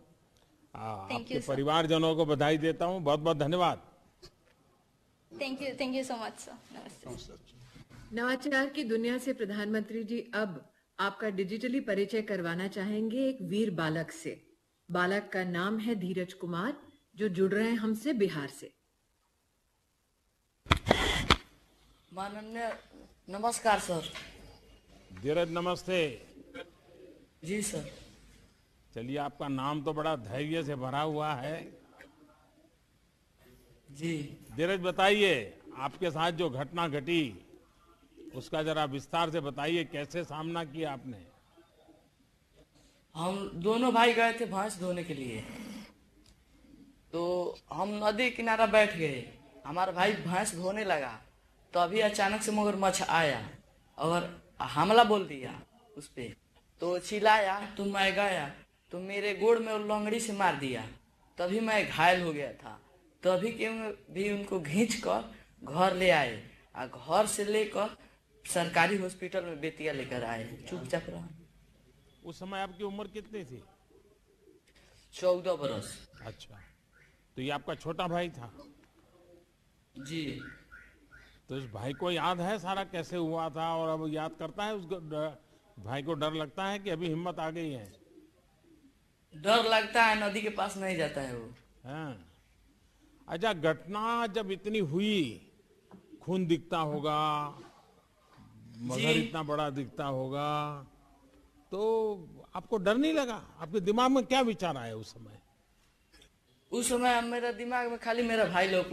हाँ, आपके परिवार जनों को बधाई देता हूँ बहुत बहुत धन्यवाद thank you thank you so much sir नवाचार की दुनिया से प्रधानमंत्री जी अब आपका डिजिटली परिचय करवाना चाहेंगे एक वीर बालक से बालक का नाम है धीरज कुमार जो जुड़ रहे हैं हमसे बिहार से माननीय नमस्कार सर धीरज नमस्ते जी सर चलिए आपका नाम तो बड़ा धैर्य से भरा हुआ है जी धीरज बताइए आपके साथ जो घटना घटी उसका जरा विस्तार से बताइए कैसे सामना किया आपने हम दोनों भाई गए थे भैंस धोने के लिए तो हम नदी किनारा बैठ गए हमारा भाई भैंस धोने लगा तो अभी अचानक से मगरमच्छ आया और हमला बोल दिया उस पर तो चिल्लाया तो मैं गया तो मेरे गोड़ में लंगड़ी से मार दिया तभी मैं घायल हो गया था तभी के भी उनको घींच कर घर ले आए और घर से लेकर सरकारी हॉस्पिटल में बेतिया लेकर आए चुपचाप रहा उस समय आपकी उम्र कितनी थी चौदह बरस अच्छा तो ये आपका छोटा भाई था जी तो इस भाई को याद है सारा कैसे हुआ था और अब याद करता है उस भाई को डर लगता है कि अभी हिम्मत आ गई है डर लगता है नदी के पास नहीं जाता है वो हाँ। अच्छा घटना जब इतनी हुई खून दिखता होगा मगर इतना बड़ा दिखता होगा तो आपको डर नहीं लगा आपके दिमाग में क्या विचार आया उस समय उस समय मेरा दिमाग में खाली मेरा भाई लोक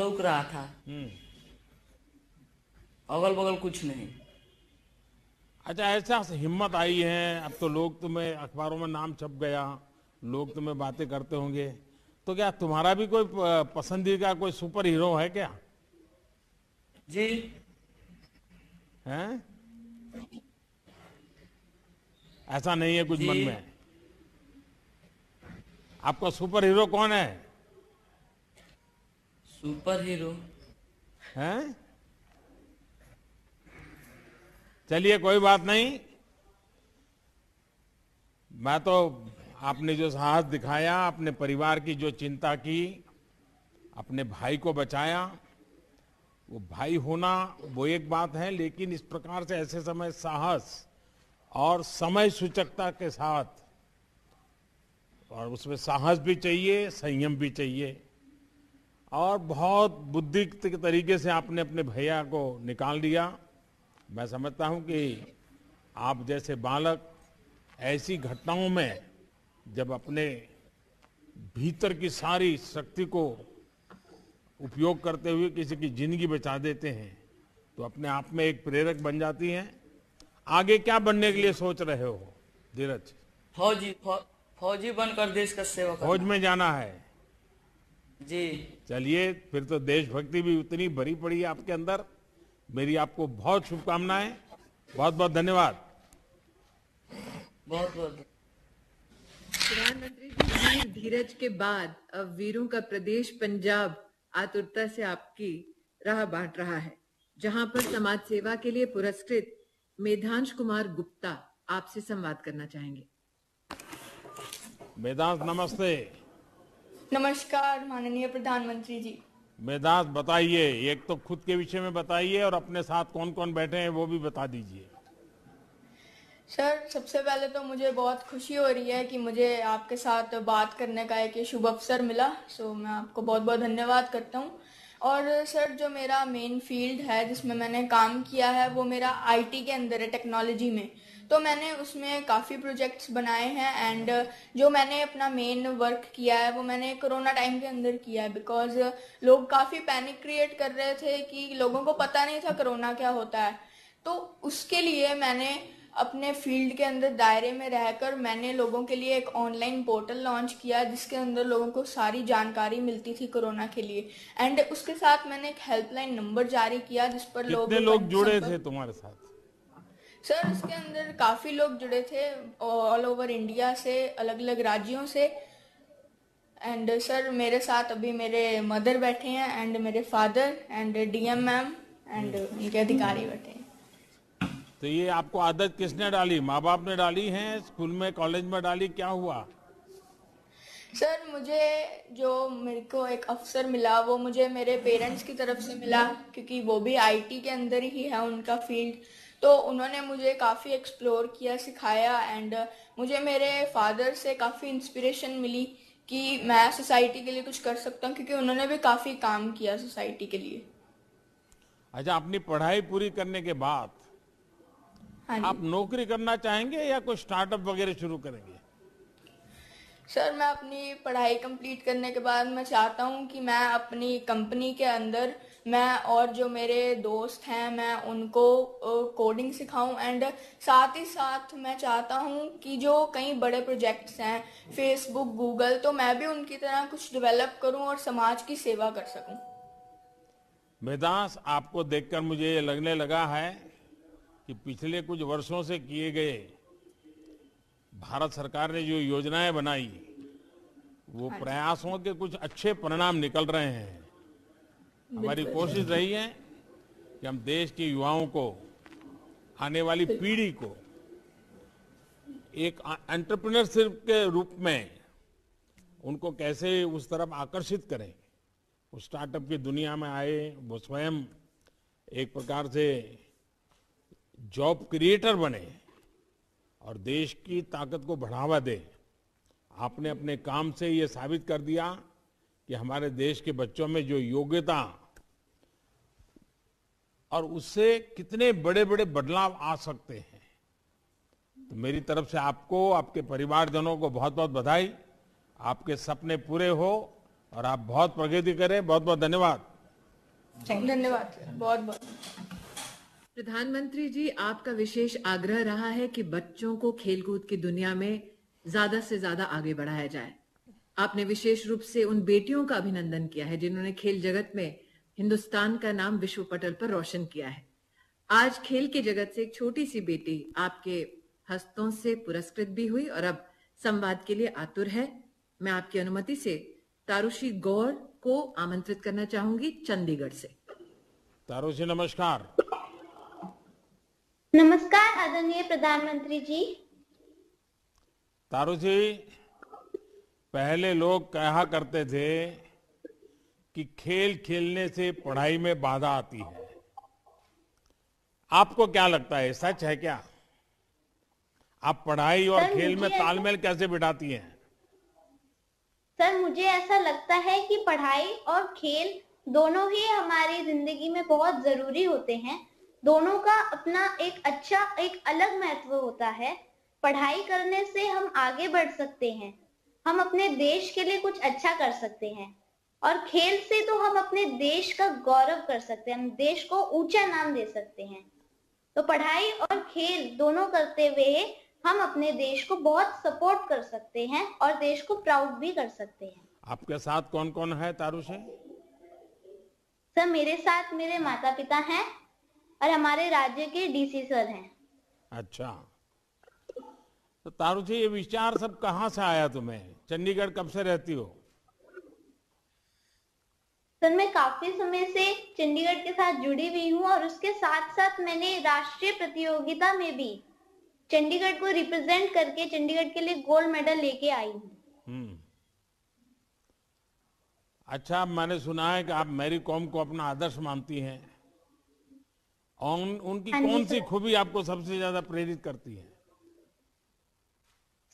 लोक रहा था हम्म। अगल बगल कुछ नहीं अच्छा ऐसा हिम्मत आई है अब तो लोग तुम्हें अखबारों में नाम छप गया लोग तुम्हें बातें करते होंगे तो क्या तुम्हारा भी कोई पसंदीदा कोई सुपर हीरो है क्या जी है ऐसा नहीं है कुछ मन में आपका सुपर हीरो कौन है सुपर हीरो हैं चलिए कोई बात नहीं मैं तो आपने जो साहस दिखाया अपने परिवार की जो चिंता की अपने भाई को बचाया वो भाई होना वो एक बात है लेकिन इस प्रकार से ऐसे समय साहस और समय सूचकता के साथ और उसमें साहस भी चाहिए संयम भी चाहिए और बहुत बुद्धि के तरीके से आपने अपने भैया को निकाल दिया मैं समझता हूं कि आप जैसे बालक ऐसी घटनाओं में जब अपने भीतर की सारी शक्ति को उपयोग करते हुए किसी की जिंदगी बचा देते हैं तो अपने आप में एक प्रेरक बन जाती हैं आगे क्या बनने के लिए सोच रहे हो धीरज फौजी फौजी बनकर देश का सेवा फौज में जाना है जी चलिए फिर तो देशभक्ति भी उतनी भरी पड़ी है आपके अंदर मेरी आपको बहुत शुभकामनाएं बहुत बहुत धन्यवाद बहुत बहुत प्रधानमंत्री जी धीरज के बाद अब वीरों का प्रदेश पंजाब आतुरता से आपकी राह बांट रहा है जहां पर समाज सेवा के लिए पुरस्कृत मेधांश कुमार गुप्ता आपसे संवाद करना चाहेंगे मेधांश नमस्ते नमस्कार माननीय प्रधानमंत्री जी मेदास बताइए एक तो खुद के विषय में बताइए और अपने साथ कौन कौन बैठे हैं वो भी बता दीजिए सर सबसे पहले तो मुझे बहुत खुशी हो रही है कि मुझे आपके साथ बात करने का एक शुभ अवसर मिला सो मैं आपको बहुत बहुत धन्यवाद करता हूँ और सर जो मेरा मेन फील्ड है जिसमें मैंने काम किया है वो मेरा आईटी के अंदर है टेक्नोलॉजी में तो मैंने उसमें काफ़ी प्रोजेक्ट्स बनाए हैं एंड uh, जो मैंने अपना मेन वर्क किया है वो मैंने कोरोना टाइम के अंदर किया है बिकॉज uh, लोग काफ़ी पैनिक क्रिएट कर रहे थे कि लोगों को पता नहीं था कोरोना क्या होता है तो उसके लिए मैंने अपने फील्ड के अंदर दायरे में रहकर मैंने लोगों के लिए एक ऑनलाइन पोर्टल लॉन्च किया जिसके अंदर लोगों को सारी जानकारी मिलती थी कोरोना के लिए एंड उसके साथ मैंने एक हेल्पलाइन नंबर जारी किया जिस पर लोग लोग जुड़े थे तुम्हारे साथ सर इसके अंदर काफी लोग जुड़े थे ऑल ओवर इंडिया से अलग अलग राज्यों से एंड सर मेरे साथ अभी मेरे मदर बैठे हैं एंड मेरे father and DM ma'am and उनके अधिकारी बैठे हैं तो ये आपको आदत किसने डाली माँ बाप ने डाली है स्कूल में कॉलेज में डाली क्या हुआ सर मुझे जो मेरे को एक अफसर मिला वो मुझे मेरे पेरेंट्स की तरफ से मिला क्योंकि वो भी आईटी के अंदर ही है उनका फील्ड तो उन्होंने मुझे काफ़ी एक्सप्लोर किया सिखाया एंड uh, मुझे मेरे फादर से काफ़ी इंस्पिरेशन मिली कि मैं सोसाइटी के लिए कुछ कर सकता हूँ क्योंकि उन्होंने भी काफ़ी काम किया सोसाइटी के लिए अच्छा अपनी पढ़ाई पूरी करने के बाद हाँ आप नौकरी करना चाहेंगे या कोई स्टार्टअप वगैरह शुरू करेंगे सर मैं अपनी पढ़ाई कंप्लीट करने के बाद मैं चाहता हूँ कि मैं अपनी कंपनी के अंदर मैं और जो मेरे दोस्त हैं मैं उनको कोडिंग सिखाऊं एंड साथ ही साथ मैं चाहता हूं कि जो कई बड़े प्रोजेक्ट्स हैं फेसबुक गूगल तो मैं भी उनकी तरह कुछ डेवलप करूं और समाज की सेवा कर सकूं मेदास आपको देखकर मुझे ये लगने लगा है कि पिछले कुछ वर्षों से किए गए भारत सरकार ने जो योजनाएं बनाई वो हाँ प्रयासों के कुछ अच्छे परिणाम निकल रहे हैं हमारी कोशिश रही है कि हम देश के युवाओं को आने वाली पीढ़ी को एक एंटरप्रेन्योरशिप के रूप में उनको कैसे उस तरफ आकर्षित करें वो स्टार्टअप की दुनिया में आए वो स्वयं एक प्रकार से जॉब क्रिएटर बने और देश की ताकत को बढ़ावा दे आपने अपने काम से ये साबित कर दिया कि हमारे देश के बच्चों में जो योग्यता और उससे कितने बड़े बड़े बदलाव आ सकते हैं तो मेरी तरफ से आपको आपके परिवारजनों को बहुत बहुत बधाई आपके सपने पूरे हो और आप बहुत प्रगति करें बहुत बहुत धन्यवाद धन्यवाद बहुत बहुत प्रधानमंत्री जी आपका विशेष आग्रह रहा है कि बच्चों को खेलकूद की दुनिया में ज्यादा से ज्यादा आगे बढ़ाया जाए आपने विशेष रूप से उन बेटियों का अभिनंदन किया है जिन्होंने खेल जगत में हिंदुस्तान का नाम विश्व पटल पर रोशन किया है आज खेल के जगत से एक छोटी सी बेटी आपके हस्तों से पुरस्कृत भी हुई और अब संवाद के लिए आतुर है मैं आपकी अनुमति से तारुषी गौर को आमंत्रित करना चाहूंगी चंडीगढ़ से तारुषी नमस्कार नमस्कार आदरणीय प्रधानमंत्री जी तारुषी पहले लोग कहा करते थे कि खेल खेलने से पढ़ाई में बाधा आती है आपको क्या लगता है सच है क्या आप पढ़ाई और खेल में तालमेल कैसे बिठाती हैं सर मुझे ऐसा लगता है कि पढ़ाई और खेल दोनों ही हमारी जिंदगी में बहुत जरूरी होते हैं दोनों का अपना एक अच्छा एक अलग महत्व होता है पढ़ाई करने से हम आगे बढ़ सकते हैं हम अपने देश के लिए कुछ अच्छा कर सकते हैं और खेल से तो हम अपने देश का गौरव कर सकते हैं हम देश को ऊंचा नाम दे सकते हैं तो पढ़ाई और खेल दोनों करते हुए हम अपने देश को बहुत सपोर्ट कर सकते हैं और देश को प्राउड भी कर सकते हैं आपके साथ कौन कौन है से सर मेरे साथ मेरे माता पिता हैं और हमारे राज्य के डीसी सर हैं अच्छा तो तारू जी ये विचार सब कहाँ से आया तुम्हें चंडीगढ़ कब से रहती हो सर तो मैं काफी समय से चंडीगढ़ के साथ जुड़ी हुई हूँ और उसके साथ साथ मैंने राष्ट्रीय प्रतियोगिता में भी चंडीगढ़ को रिप्रेजेंट करके चंडीगढ़ के लिए गोल्ड मेडल लेके आई हूँ हम्म। अच्छा मैंने सुना है कि आप मैरी कॉम को अपना आदर्श मानती हैं और उनकी हाँ कौन सी खूबी आपको सबसे ज्यादा प्रेरित करती है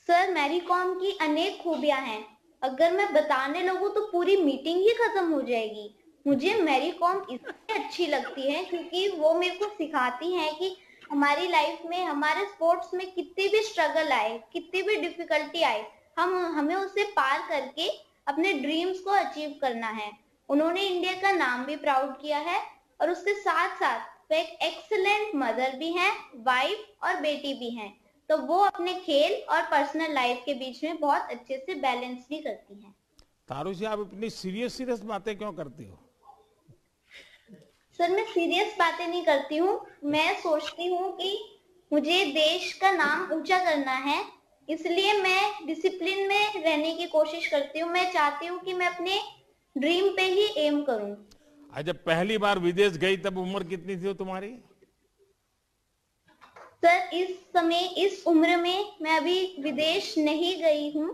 सर मैरी कॉम की अनेक खूबियां हैं अगर मैं बताने लगू तो पूरी मीटिंग ही खत्म हो जाएगी मुझे मेरी कॉम इसलिए अच्छी लगती है क्योंकि वो मेरे को सिखाती है कि हमारी लाइफ में हमारे स्पोर्ट्स में कितनी भी स्ट्रगल आए कितनी भी डिफिकल्टी आए हम हमें उसे पार करके अपने ड्रीम्स को अचीव करना है उन्होंने इंडिया का नाम भी प्राउड किया है और उसके साथ साथ वे एक एक्सलेंट मदर भी हैं वाइफ और बेटी भी हैं तो वो अपने खेल और पर्सनल लाइफ के बीच में बहुत अच्छे से बैलेंस भी करती है तारू जी आप इतनी सीरियस सीरियस बातें क्यों करती हो सर मैं सीरियस बातें नहीं करती हूँ मैं सोचती हूँ कि मुझे देश का नाम ऊंचा करना है इसलिए मैं डिसिप्लिन में रहने की कोशिश करती हूँ मैं चाहती हूँ कि मैं अपने ड्रीम पे ही एम करूँ अच्छा पहली बार विदेश गई तब उम्र कितनी थी तुम्हारी सर इस समय इस उम्र में मैं अभी विदेश नहीं गई हूँ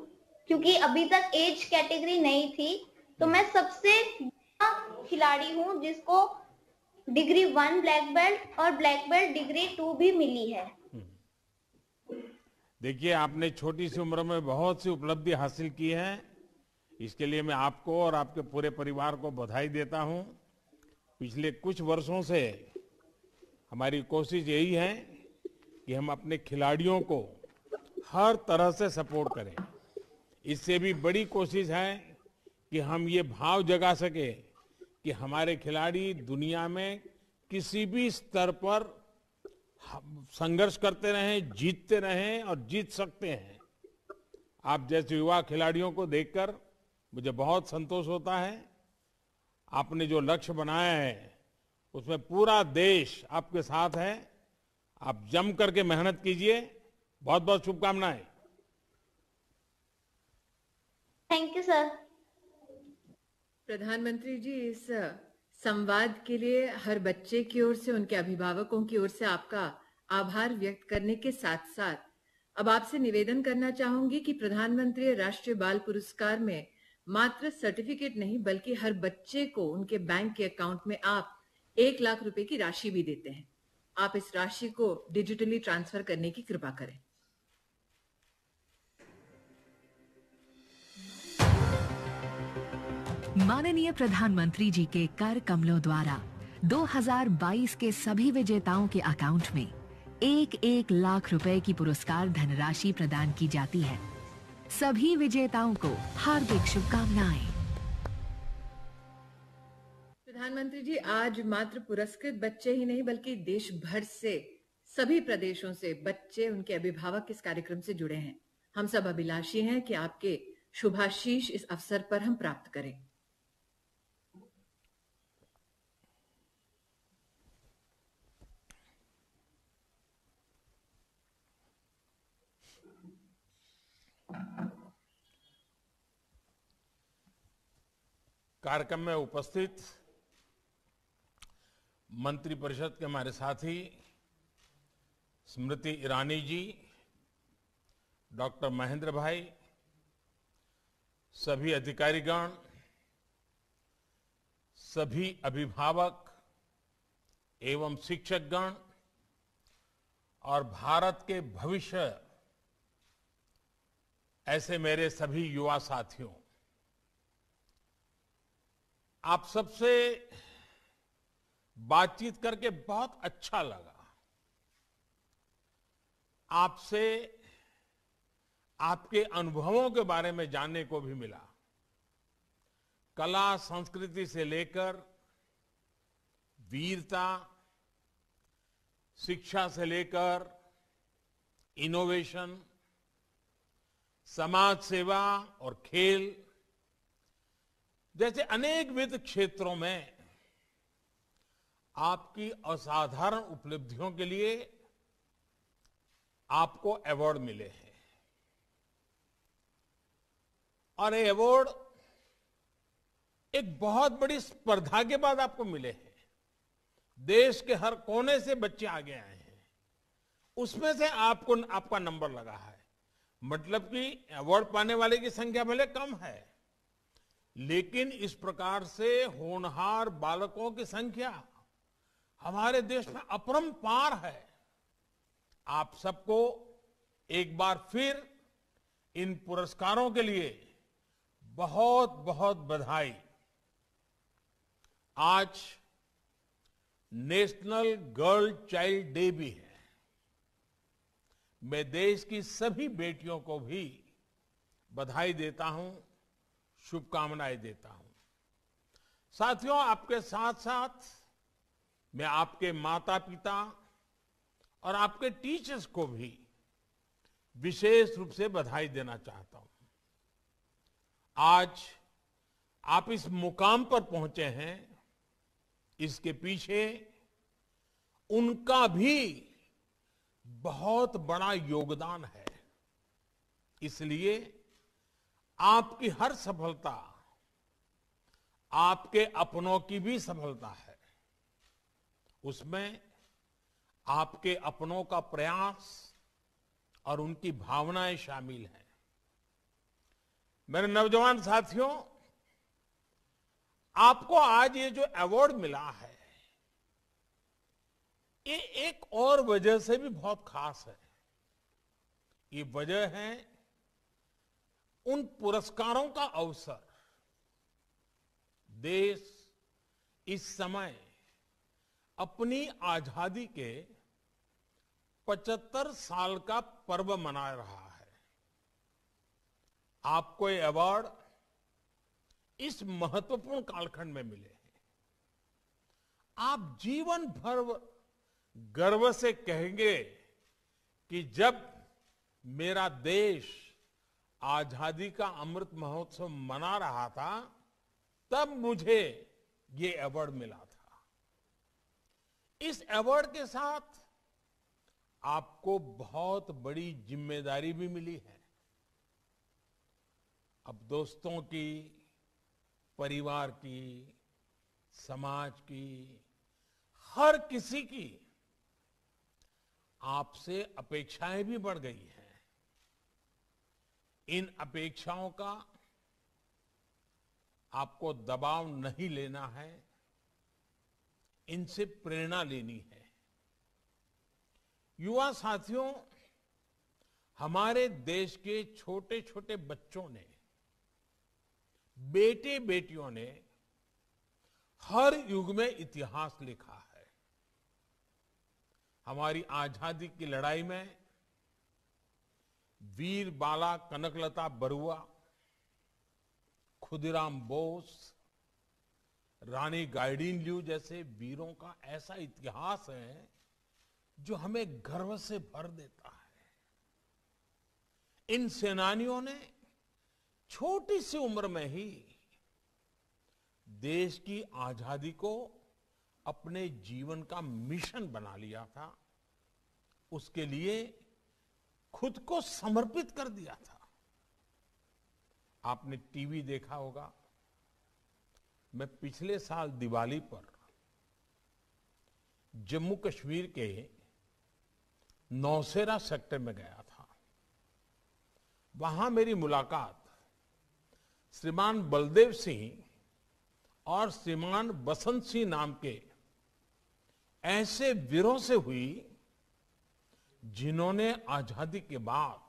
क्योंकि अभी तक एज कैटेगरी नहीं थी तो मैं सबसे खिलाड़ी हूँ जिसको डिग्री वन ब्लैक बेल्ट और ब्लैक बेल्ट डिग्री टू भी मिली है देखिए आपने छोटी सी उम्र में बहुत सी उपलब्धि हासिल की है इसके लिए मैं आपको और आपके पूरे परिवार को बधाई देता हूँ पिछले कुछ वर्षों से हमारी कोशिश यही है कि हम अपने खिलाड़ियों को हर तरह से सपोर्ट करें इससे भी बड़ी कोशिश है कि हम ये भाव जगा सके कि हमारे खिलाड़ी दुनिया में किसी भी स्तर पर संघर्ष करते रहें जीतते रहें और जीत सकते हैं आप जैसे युवा खिलाड़ियों को देखकर मुझे बहुत संतोष होता है आपने जो लक्ष्य बनाया है उसमें पूरा देश आपके साथ है आप जम करके मेहनत कीजिए बहुत बहुत शुभकामनाएं थैंक यू सर प्रधानमंत्री जी इस संवाद के लिए हर बच्चे की ओर से उनके अभिभावकों की ओर से आपका आभार व्यक्त करने के साथ साथ अब आपसे निवेदन करना चाहूंगी कि प्रधानमंत्री राष्ट्रीय बाल पुरस्कार में मात्र सर्टिफिकेट नहीं बल्कि हर बच्चे को उनके बैंक के अकाउंट में आप एक लाख रुपए की राशि भी देते हैं आप इस राशि को डिजिटली ट्रांसफर करने की कृपा करें माननीय प्रधानमंत्री जी के कर कमलों द्वारा 2022 के सभी विजेताओं के अकाउंट में एक एक लाख रुपए की पुरस्कार धनराशि प्रदान की जाती है सभी विजेताओं को हार्दिक शुभकामनाएं प्रधानमंत्री जी आज मात्र पुरस्कृत बच्चे ही नहीं बल्कि देश भर से सभी प्रदेशों से बच्चे उनके अभिभावक इस कार्यक्रम से जुड़े हैं हम सब अभिलाषी हैं कि आपके शुभाशीष इस अवसर पर हम प्राप्त करें कार्यक्रम में उपस्थित मंत्रिपरिषद के हमारे साथी स्मृति ईरानी जी डॉक्टर महेंद्र भाई सभी अधिकारीगण सभी अभिभावक एवं शिक्षकगण और भारत के भविष्य ऐसे मेरे सभी युवा साथियों आप सबसे बातचीत करके बहुत अच्छा लगा आपसे आपके अनुभवों के बारे में जानने को भी मिला कला संस्कृति से लेकर वीरता शिक्षा से लेकर इनोवेशन समाज सेवा और खेल जैसे अनेक विध क्षेत्रों में आपकी असाधारण उपलब्धियों के लिए आपको अवार्ड मिले हैं और ये अवार्ड एक बहुत बड़ी स्पर्धा के बाद आपको मिले हैं देश के हर कोने से बच्चे आगे आए हैं उसमें से आपको आपका नंबर लगा है मतलब कि अवार्ड पाने वाले की संख्या भले कम है लेकिन इस प्रकार से होनहार बालकों की संख्या हमारे देश में अपरम पार है आप सबको एक बार फिर इन पुरस्कारों के लिए बहुत बहुत बधाई आज नेशनल गर्ल चाइल्ड डे भी है मैं देश की सभी बेटियों को भी बधाई देता हूं शुभकामनाएं देता हूं साथियों आपके साथ साथ मैं आपके माता पिता और आपके टीचर्स को भी विशेष रूप से बधाई देना चाहता हूं आज आप इस मुकाम पर पहुंचे हैं इसके पीछे उनका भी बहुत बड़ा योगदान है इसलिए आपकी हर सफलता आपके अपनों की भी सफलता है उसमें आपके अपनों का प्रयास और उनकी भावनाएं शामिल हैं मेरे नौजवान साथियों आपको आज ये जो अवार्ड मिला है ये एक और वजह से भी बहुत खास है ये वजह है उन पुरस्कारों का अवसर देश इस समय अपनी आजादी के 75 साल का पर्व मना रहा है आपको ये अवार्ड इस महत्वपूर्ण कालखंड में मिले हैं आप जीवन भर गर्व से कहेंगे कि जब मेरा देश आजादी का अमृत महोत्सव मना रहा था तब मुझे ये अवार्ड मिला इस अवार्ड के साथ आपको बहुत बड़ी जिम्मेदारी भी मिली है अब दोस्तों की परिवार की समाज की हर किसी की आपसे अपेक्षाएं भी बढ़ गई हैं इन अपेक्षाओं का आपको दबाव नहीं लेना है इनसे प्रेरणा लेनी है युवा साथियों हमारे देश के छोटे छोटे बच्चों ने बेटे बेटियों ने हर युग में इतिहास लिखा है हमारी आजादी की लड़ाई में वीर बाला कनकलता बरुआ खुदीराम बोस रानी गाइडिन ल्यू जैसे वीरों का ऐसा इतिहास है जो हमें गर्व से भर देता है इन सेनानियों ने छोटी सी उम्र में ही देश की आजादी को अपने जीवन का मिशन बना लिया था उसके लिए खुद को समर्पित कर दिया था आपने टीवी देखा होगा मैं पिछले साल दिवाली पर जम्मू कश्मीर के नौसेरा सेक्टर में गया था वहां मेरी मुलाकात श्रीमान बलदेव सिंह और श्रीमान बसंत सिंह नाम के ऐसे वीरों से हुई जिन्होंने आजादी के बाद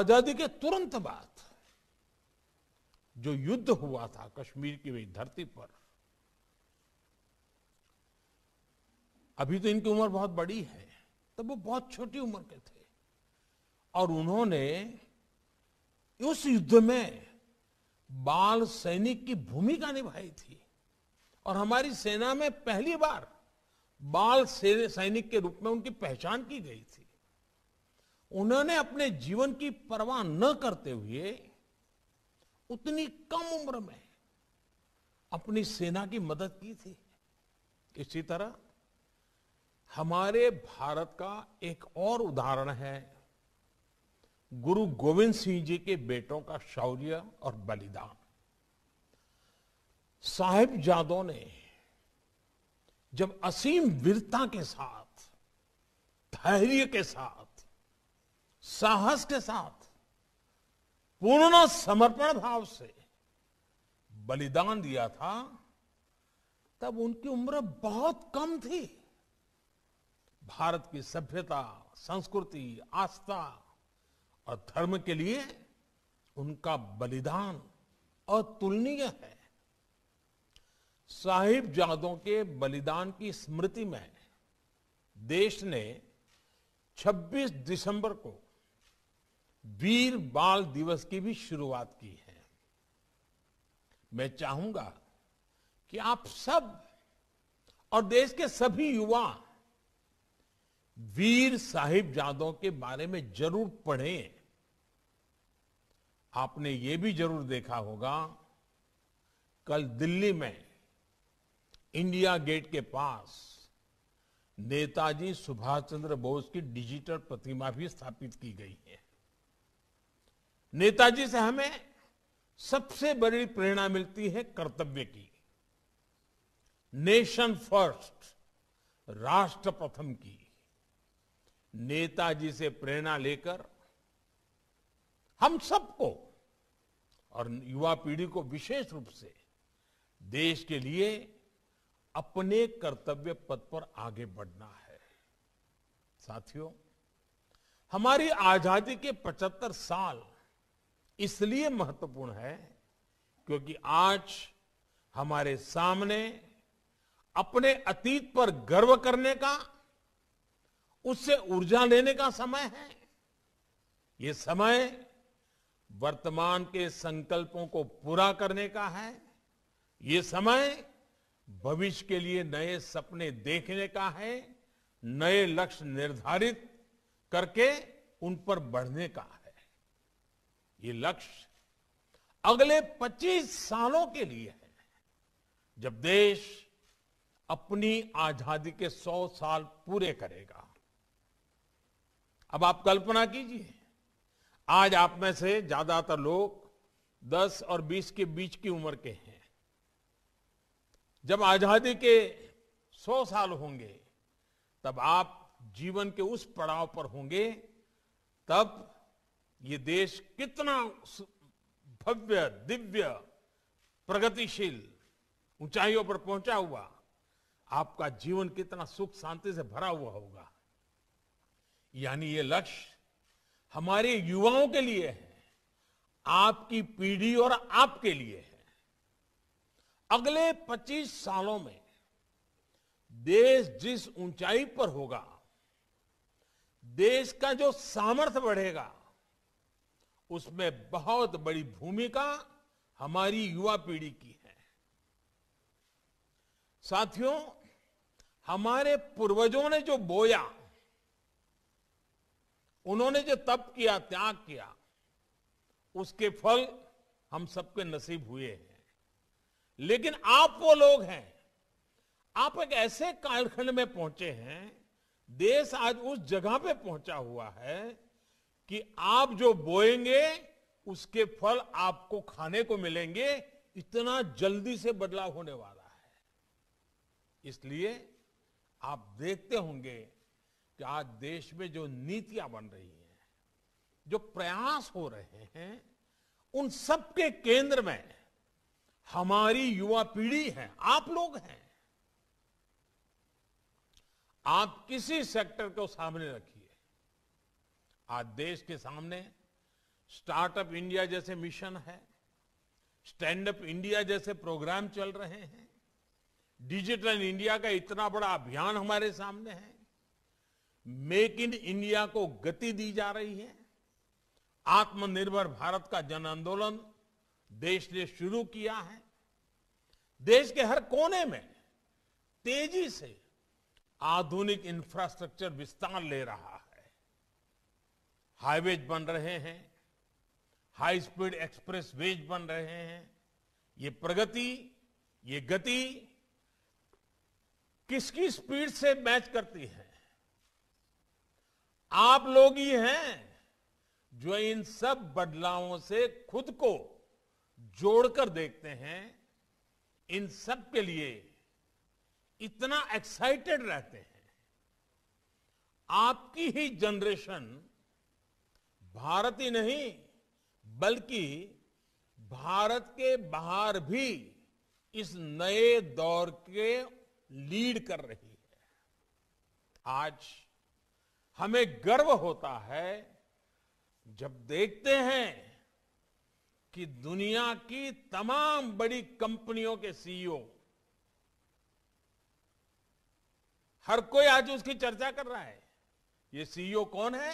आजादी के तुरंत बाद जो युद्ध हुआ था कश्मीर की वही धरती पर अभी तो इनकी उम्र बहुत बड़ी है तब तो वो बहुत छोटी उम्र के थे और उन्होंने उस युद्ध में बाल सैनिक की भूमिका निभाई थी और हमारी सेना में पहली बार बाल सैनिक के रूप में उनकी पहचान की गई थी उन्होंने अपने जीवन की परवाह न करते हुए उतनी कम उम्र में अपनी सेना की मदद की थी इसी तरह हमारे भारत का एक और उदाहरण है गुरु गोविंद सिंह जी के बेटों का शौर्य और बलिदान साहिब जादों ने जब असीम वीरता के साथ धैर्य के साथ साहस के साथ पूर्ण समर्पण भाव से बलिदान दिया था तब उनकी उम्र बहुत कम थी भारत की सभ्यता संस्कृति आस्था और धर्म के लिए उनका बलिदान अतुलनीय है साहिब जादों के बलिदान की स्मृति में देश ने 26 दिसंबर को वीर बाल दिवस की भी शुरुआत की है मैं चाहूंगा कि आप सब और देश के सभी युवा वीर साहिब जादों के बारे में जरूर पढ़ें आपने ये भी जरूर देखा होगा कल दिल्ली में इंडिया गेट के पास नेताजी सुभाष चंद्र बोस की डिजिटल प्रतिमा भी स्थापित की गई है नेताजी से हमें सबसे बड़ी प्रेरणा मिलती है कर्तव्य की नेशन फर्स्ट राष्ट्र प्रथम की नेताजी से प्रेरणा लेकर हम सबको और युवा पीढ़ी को विशेष रूप से देश के लिए अपने कर्तव्य पथ पर आगे बढ़ना है साथियों हमारी आजादी के 75 साल इसलिए महत्वपूर्ण है क्योंकि आज हमारे सामने अपने अतीत पर गर्व करने का उससे ऊर्जा लेने का समय है ये समय वर्तमान के संकल्पों को पूरा करने का है ये समय भविष्य के लिए नए सपने देखने का है नए लक्ष्य निर्धारित करके उन पर बढ़ने का है ये लक्ष्य अगले 25 सालों के लिए है जब देश अपनी आजादी के 100 साल पूरे करेगा अब आप कल्पना कीजिए आज आप में से ज्यादातर लोग 10 और 20 के बीच की उम्र के हैं जब आजादी के 100 साल होंगे तब आप जीवन के उस पड़ाव पर होंगे तब ये देश कितना भव्य दिव्य प्रगतिशील ऊंचाइयों पर पहुंचा हुआ आपका जीवन कितना सुख शांति से भरा हुआ होगा यानी ये लक्ष्य हमारे युवाओं के लिए है आपकी पीढ़ी और आपके लिए है अगले 25 सालों में देश जिस ऊंचाई पर होगा देश का जो सामर्थ्य बढ़ेगा उसमें बहुत बड़ी भूमिका हमारी युवा पीढ़ी की है साथियों हमारे पूर्वजों ने जो बोया उन्होंने जो तप किया त्याग किया उसके फल हम सबके नसीब हुए हैं लेकिन आप वो लोग हैं आप एक ऐसे कालखंड में पहुंचे हैं देश आज उस जगह पे पहुंचा हुआ है कि आप जो बोएंगे उसके फल आपको खाने को मिलेंगे इतना जल्दी से बदलाव होने वाला है इसलिए आप देखते होंगे कि आज देश में जो नीतियां बन रही हैं जो प्रयास हो रहे हैं उन सबके केंद्र में हमारी युवा पीढ़ी है आप लोग हैं आप किसी सेक्टर को सामने रखिए आज देश के सामने स्टार्टअप इंडिया जैसे मिशन है स्टैंड अप इंडिया जैसे प्रोग्राम चल रहे हैं डिजिटल इंडिया का इतना बड़ा अभियान हमारे सामने है मेक इन इंडिया को गति दी जा रही है आत्मनिर्भर भारत का जन आंदोलन देश ने शुरू किया है देश के हर कोने में तेजी से आधुनिक इंफ्रास्ट्रक्चर विस्तार ले रहा है हाईवेज बन रहे हैं हाई स्पीड एक्सप्रेस वेज बन रहे हैं ये प्रगति ये गति किसकी स्पीड से मैच करती है आप लोग ही हैं जो इन सब बदलावों से खुद को जोड़कर देखते हैं इन सब के लिए इतना एक्साइटेड रहते हैं आपकी ही जनरेशन भारत ही नहीं बल्कि भारत के बाहर भी इस नए दौर के लीड कर रही है आज हमें गर्व होता है जब देखते हैं कि दुनिया की तमाम बड़ी कंपनियों के सीईओ हर कोई आज उसकी चर्चा कर रहा है ये सीईओ कौन है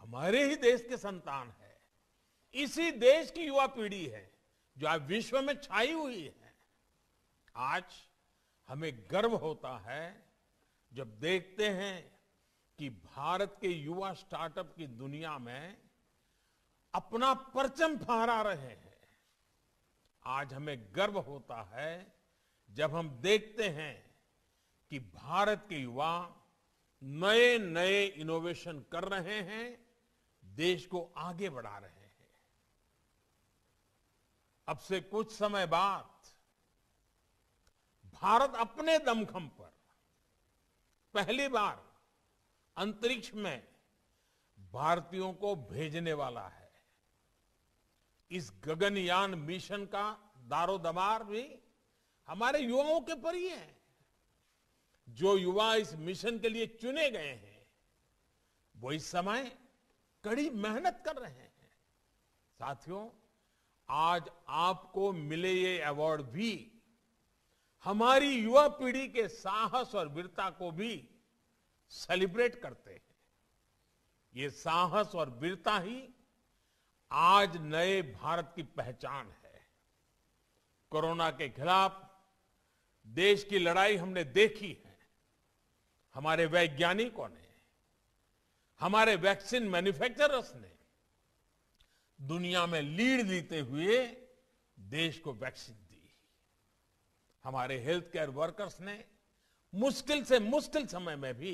हमारे ही देश के संतान है इसी देश की युवा पीढ़ी है जो आज विश्व में छाई हुई है आज हमें गर्व होता है जब देखते हैं कि भारत के युवा स्टार्टअप की दुनिया में अपना परचम फहरा रहे हैं आज हमें गर्व होता है जब हम देखते हैं कि भारत के युवा नए नए इनोवेशन कर रहे हैं देश को आगे बढ़ा रहे हैं अब से कुछ समय बाद भारत अपने दमखम पर पहली बार अंतरिक्ष में भारतीयों को भेजने वाला है इस गगनयान मिशन का दारोदमार भी हमारे युवाओं के पर ही है जो युवा इस मिशन के लिए चुने गए हैं वो इस समय कड़ी मेहनत कर रहे हैं साथियों आज आपको मिले ये अवार्ड भी हमारी युवा पीढ़ी के साहस और वीरता को भी सेलिब्रेट करते हैं ये साहस और वीरता ही आज नए भारत की पहचान है कोरोना के खिलाफ देश की लड़ाई हमने देखी है हमारे वैज्ञानिकों ने हमारे वैक्सीन मैन्युफैक्चरर्स ने दुनिया में लीड लेते हुए देश को वैक्सीन दी हमारे हेल्थ केयर वर्कर्स ने मुश्किल से मुश्किल समय में भी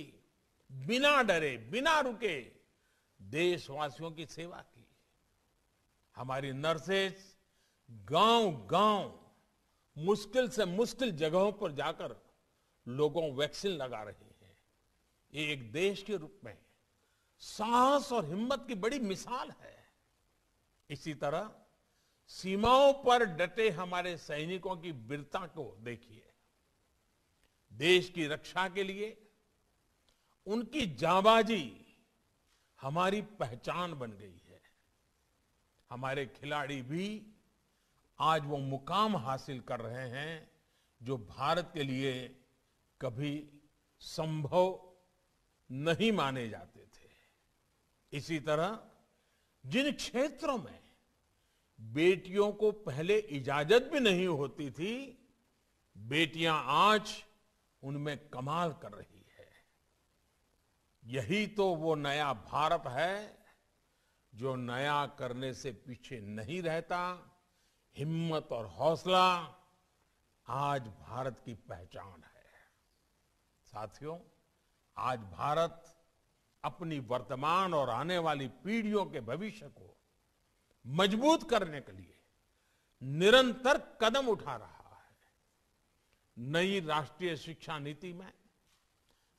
बिना डरे बिना रुके देशवासियों की सेवा की हमारी नर्सेज गांव गांव मुश्किल से मुश्किल जगहों पर जाकर लोगों वैक्सीन लगा रही हैं ये एक देश के रूप में साहस और हिम्मत की बड़ी मिसाल है इसी तरह सीमाओं पर डटे हमारे सैनिकों की वीरता को देखिए देश की रक्षा के लिए उनकी जाबाजी हमारी पहचान बन गई है हमारे खिलाड़ी भी आज वो मुकाम हासिल कर रहे हैं जो भारत के लिए कभी संभव नहीं माने जाते इसी तरह जिन क्षेत्रों में बेटियों को पहले इजाजत भी नहीं होती थी बेटियां आज उनमें कमाल कर रही है यही तो वो नया भारत है जो नया करने से पीछे नहीं रहता हिम्मत और हौसला आज भारत की पहचान है साथियों आज भारत अपनी वर्तमान और आने वाली पीढ़ियों के भविष्य को मजबूत करने के लिए निरंतर कदम उठा रहा है नई राष्ट्रीय शिक्षा नीति में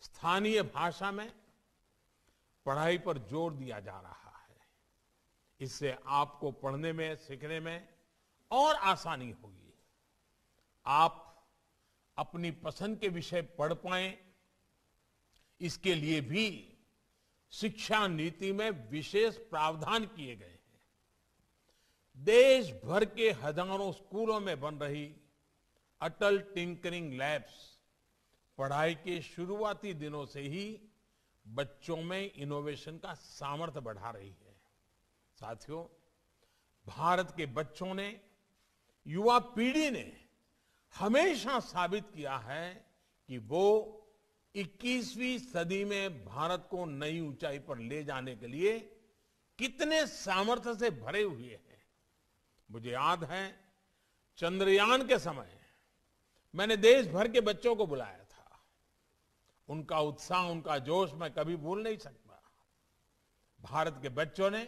स्थानीय भाषा में पढ़ाई पर जोर दिया जा रहा है इससे आपको पढ़ने में सीखने में और आसानी होगी आप अपनी पसंद के विषय पढ़ पाए इसके लिए भी शिक्षा नीति में विशेष प्रावधान किए गए हैं देश भर के हजारों स्कूलों में बन रही अटल टिंकरिंग लैब्स पढ़ाई के शुरुआती दिनों से ही बच्चों में इनोवेशन का सामर्थ्य बढ़ा रही है साथियों भारत के बच्चों ने युवा पीढ़ी ने हमेशा साबित किया है कि वो 21वीं सदी में भारत को नई ऊंचाई पर ले जाने के लिए कितने सामर्थ्य से भरे हुए हैं मुझे याद है चंद्रयान के समय मैंने देश भर के बच्चों को बुलाया था उनका उत्साह उनका जोश मैं कभी भूल नहीं सकता भारत के बच्चों ने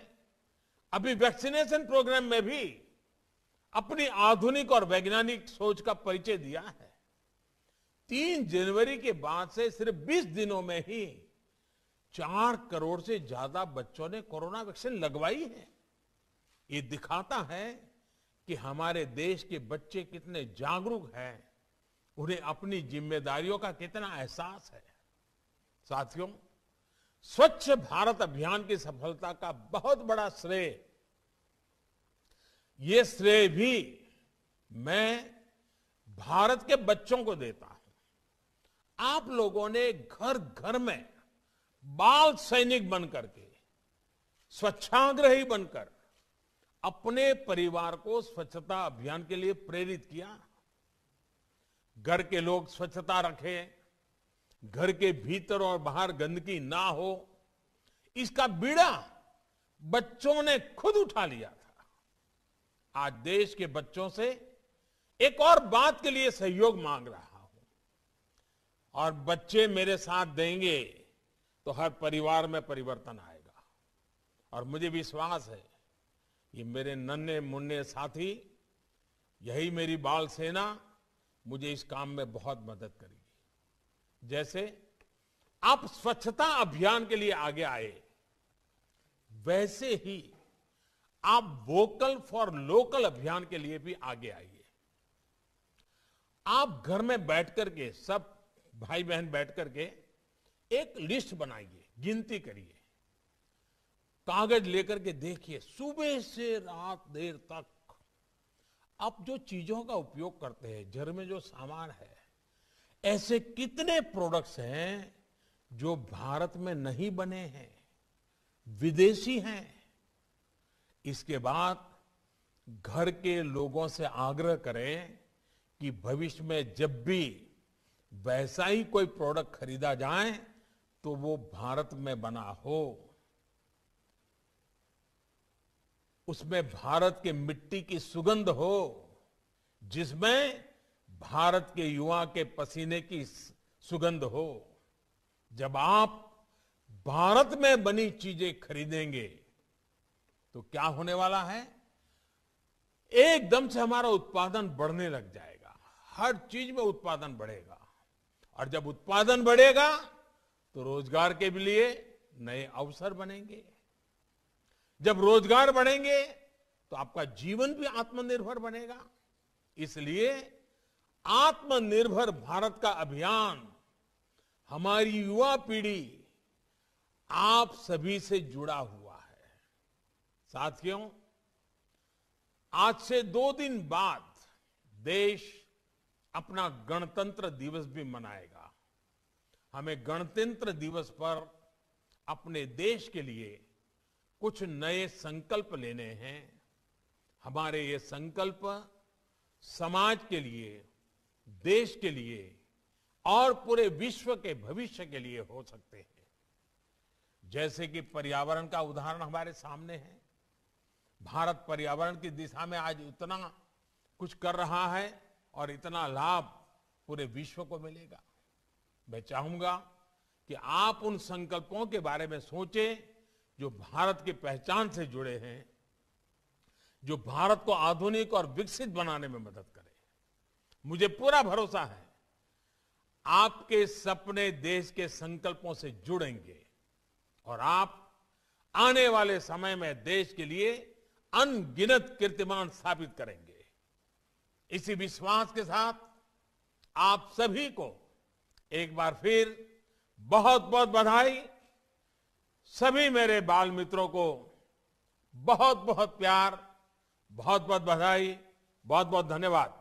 अभी वैक्सीनेशन प्रोग्राम में भी अपनी आधुनिक और वैज्ञानिक सोच का परिचय दिया है तीन जनवरी के बाद से सिर्फ बीस दिनों में ही चार करोड़ से ज्यादा बच्चों ने कोरोना वैक्सीन लगवाई है ये दिखाता है कि हमारे देश के बच्चे कितने जागरूक हैं उन्हें अपनी जिम्मेदारियों का कितना एहसास है साथियों स्वच्छ भारत अभियान की सफलता का बहुत बड़ा श्रेय ये श्रेय भी मैं भारत के बच्चों को देता हूं आप लोगों ने घर घर में बाल सैनिक बनकर के स्वच्छाग्रही बनकर अपने परिवार को स्वच्छता अभियान के लिए प्रेरित किया घर के लोग स्वच्छता रखें घर के भीतर और बाहर गंदगी ना हो इसका बीड़ा बच्चों ने खुद उठा लिया था आज देश के बच्चों से एक और बात के लिए सहयोग मांग रहा है और बच्चे मेरे साथ देंगे तो हर परिवार में परिवर्तन आएगा और मुझे विश्वास है कि मेरे नन्हे मुन्ने साथी यही मेरी बाल सेना मुझे इस काम में बहुत मदद करेगी जैसे आप स्वच्छता अभियान के लिए आगे आए वैसे ही आप वोकल फॉर लोकल अभियान के लिए भी आगे आइए आप घर में बैठ करके सब भाई बहन बैठ करके एक लिस्ट बनाइए गिनती करिए कागज लेकर के देखिए सुबह से रात देर तक आप जो चीजों का उपयोग करते हैं घर में जो सामान है ऐसे कितने प्रोडक्ट्स हैं जो भारत में नहीं बने हैं विदेशी हैं इसके बाद घर के लोगों से आग्रह करें कि भविष्य में जब भी वैसा ही कोई प्रोडक्ट खरीदा जाए तो वो भारत में बना हो उसमें भारत के मिट्टी की सुगंध हो जिसमें भारत के युवा के पसीने की सुगंध हो जब आप भारत में बनी चीजें खरीदेंगे तो क्या होने वाला है एकदम से हमारा उत्पादन बढ़ने लग जाएगा हर चीज में उत्पादन बढ़ेगा और जब उत्पादन बढ़ेगा तो रोजगार के लिए नए अवसर बनेंगे जब रोजगार बढ़ेंगे तो आपका जीवन भी आत्मनिर्भर बनेगा इसलिए आत्मनिर्भर भारत का अभियान हमारी युवा पीढ़ी आप सभी से जुड़ा हुआ है साथियों आज से दो दिन बाद देश अपना गणतंत्र दिवस भी मनाएगा हमें गणतंत्र दिवस पर अपने देश के लिए कुछ नए संकल्प लेने हैं हमारे ये संकल्प समाज के लिए देश के लिए और पूरे विश्व के भविष्य के लिए हो सकते हैं जैसे कि पर्यावरण का उदाहरण हमारे सामने है भारत पर्यावरण की दिशा में आज उतना कुछ कर रहा है और इतना लाभ पूरे विश्व को मिलेगा मैं चाहूंगा कि आप उन संकल्पों के बारे में सोचें जो भारत की पहचान से जुड़े हैं जो भारत को आधुनिक और विकसित बनाने में मदद करे मुझे पूरा भरोसा है आपके सपने देश के संकल्पों से जुड़ेंगे और आप आने वाले समय में देश के लिए अनगिनत कीर्तिमान स्थापित करेंगे इसी विश्वास के साथ आप सभी को एक बार फिर बहुत बहुत बधाई सभी मेरे बाल मित्रों को बहुत बहुत प्यार बहुत बहुत बधाई बहुत बहुत धन्यवाद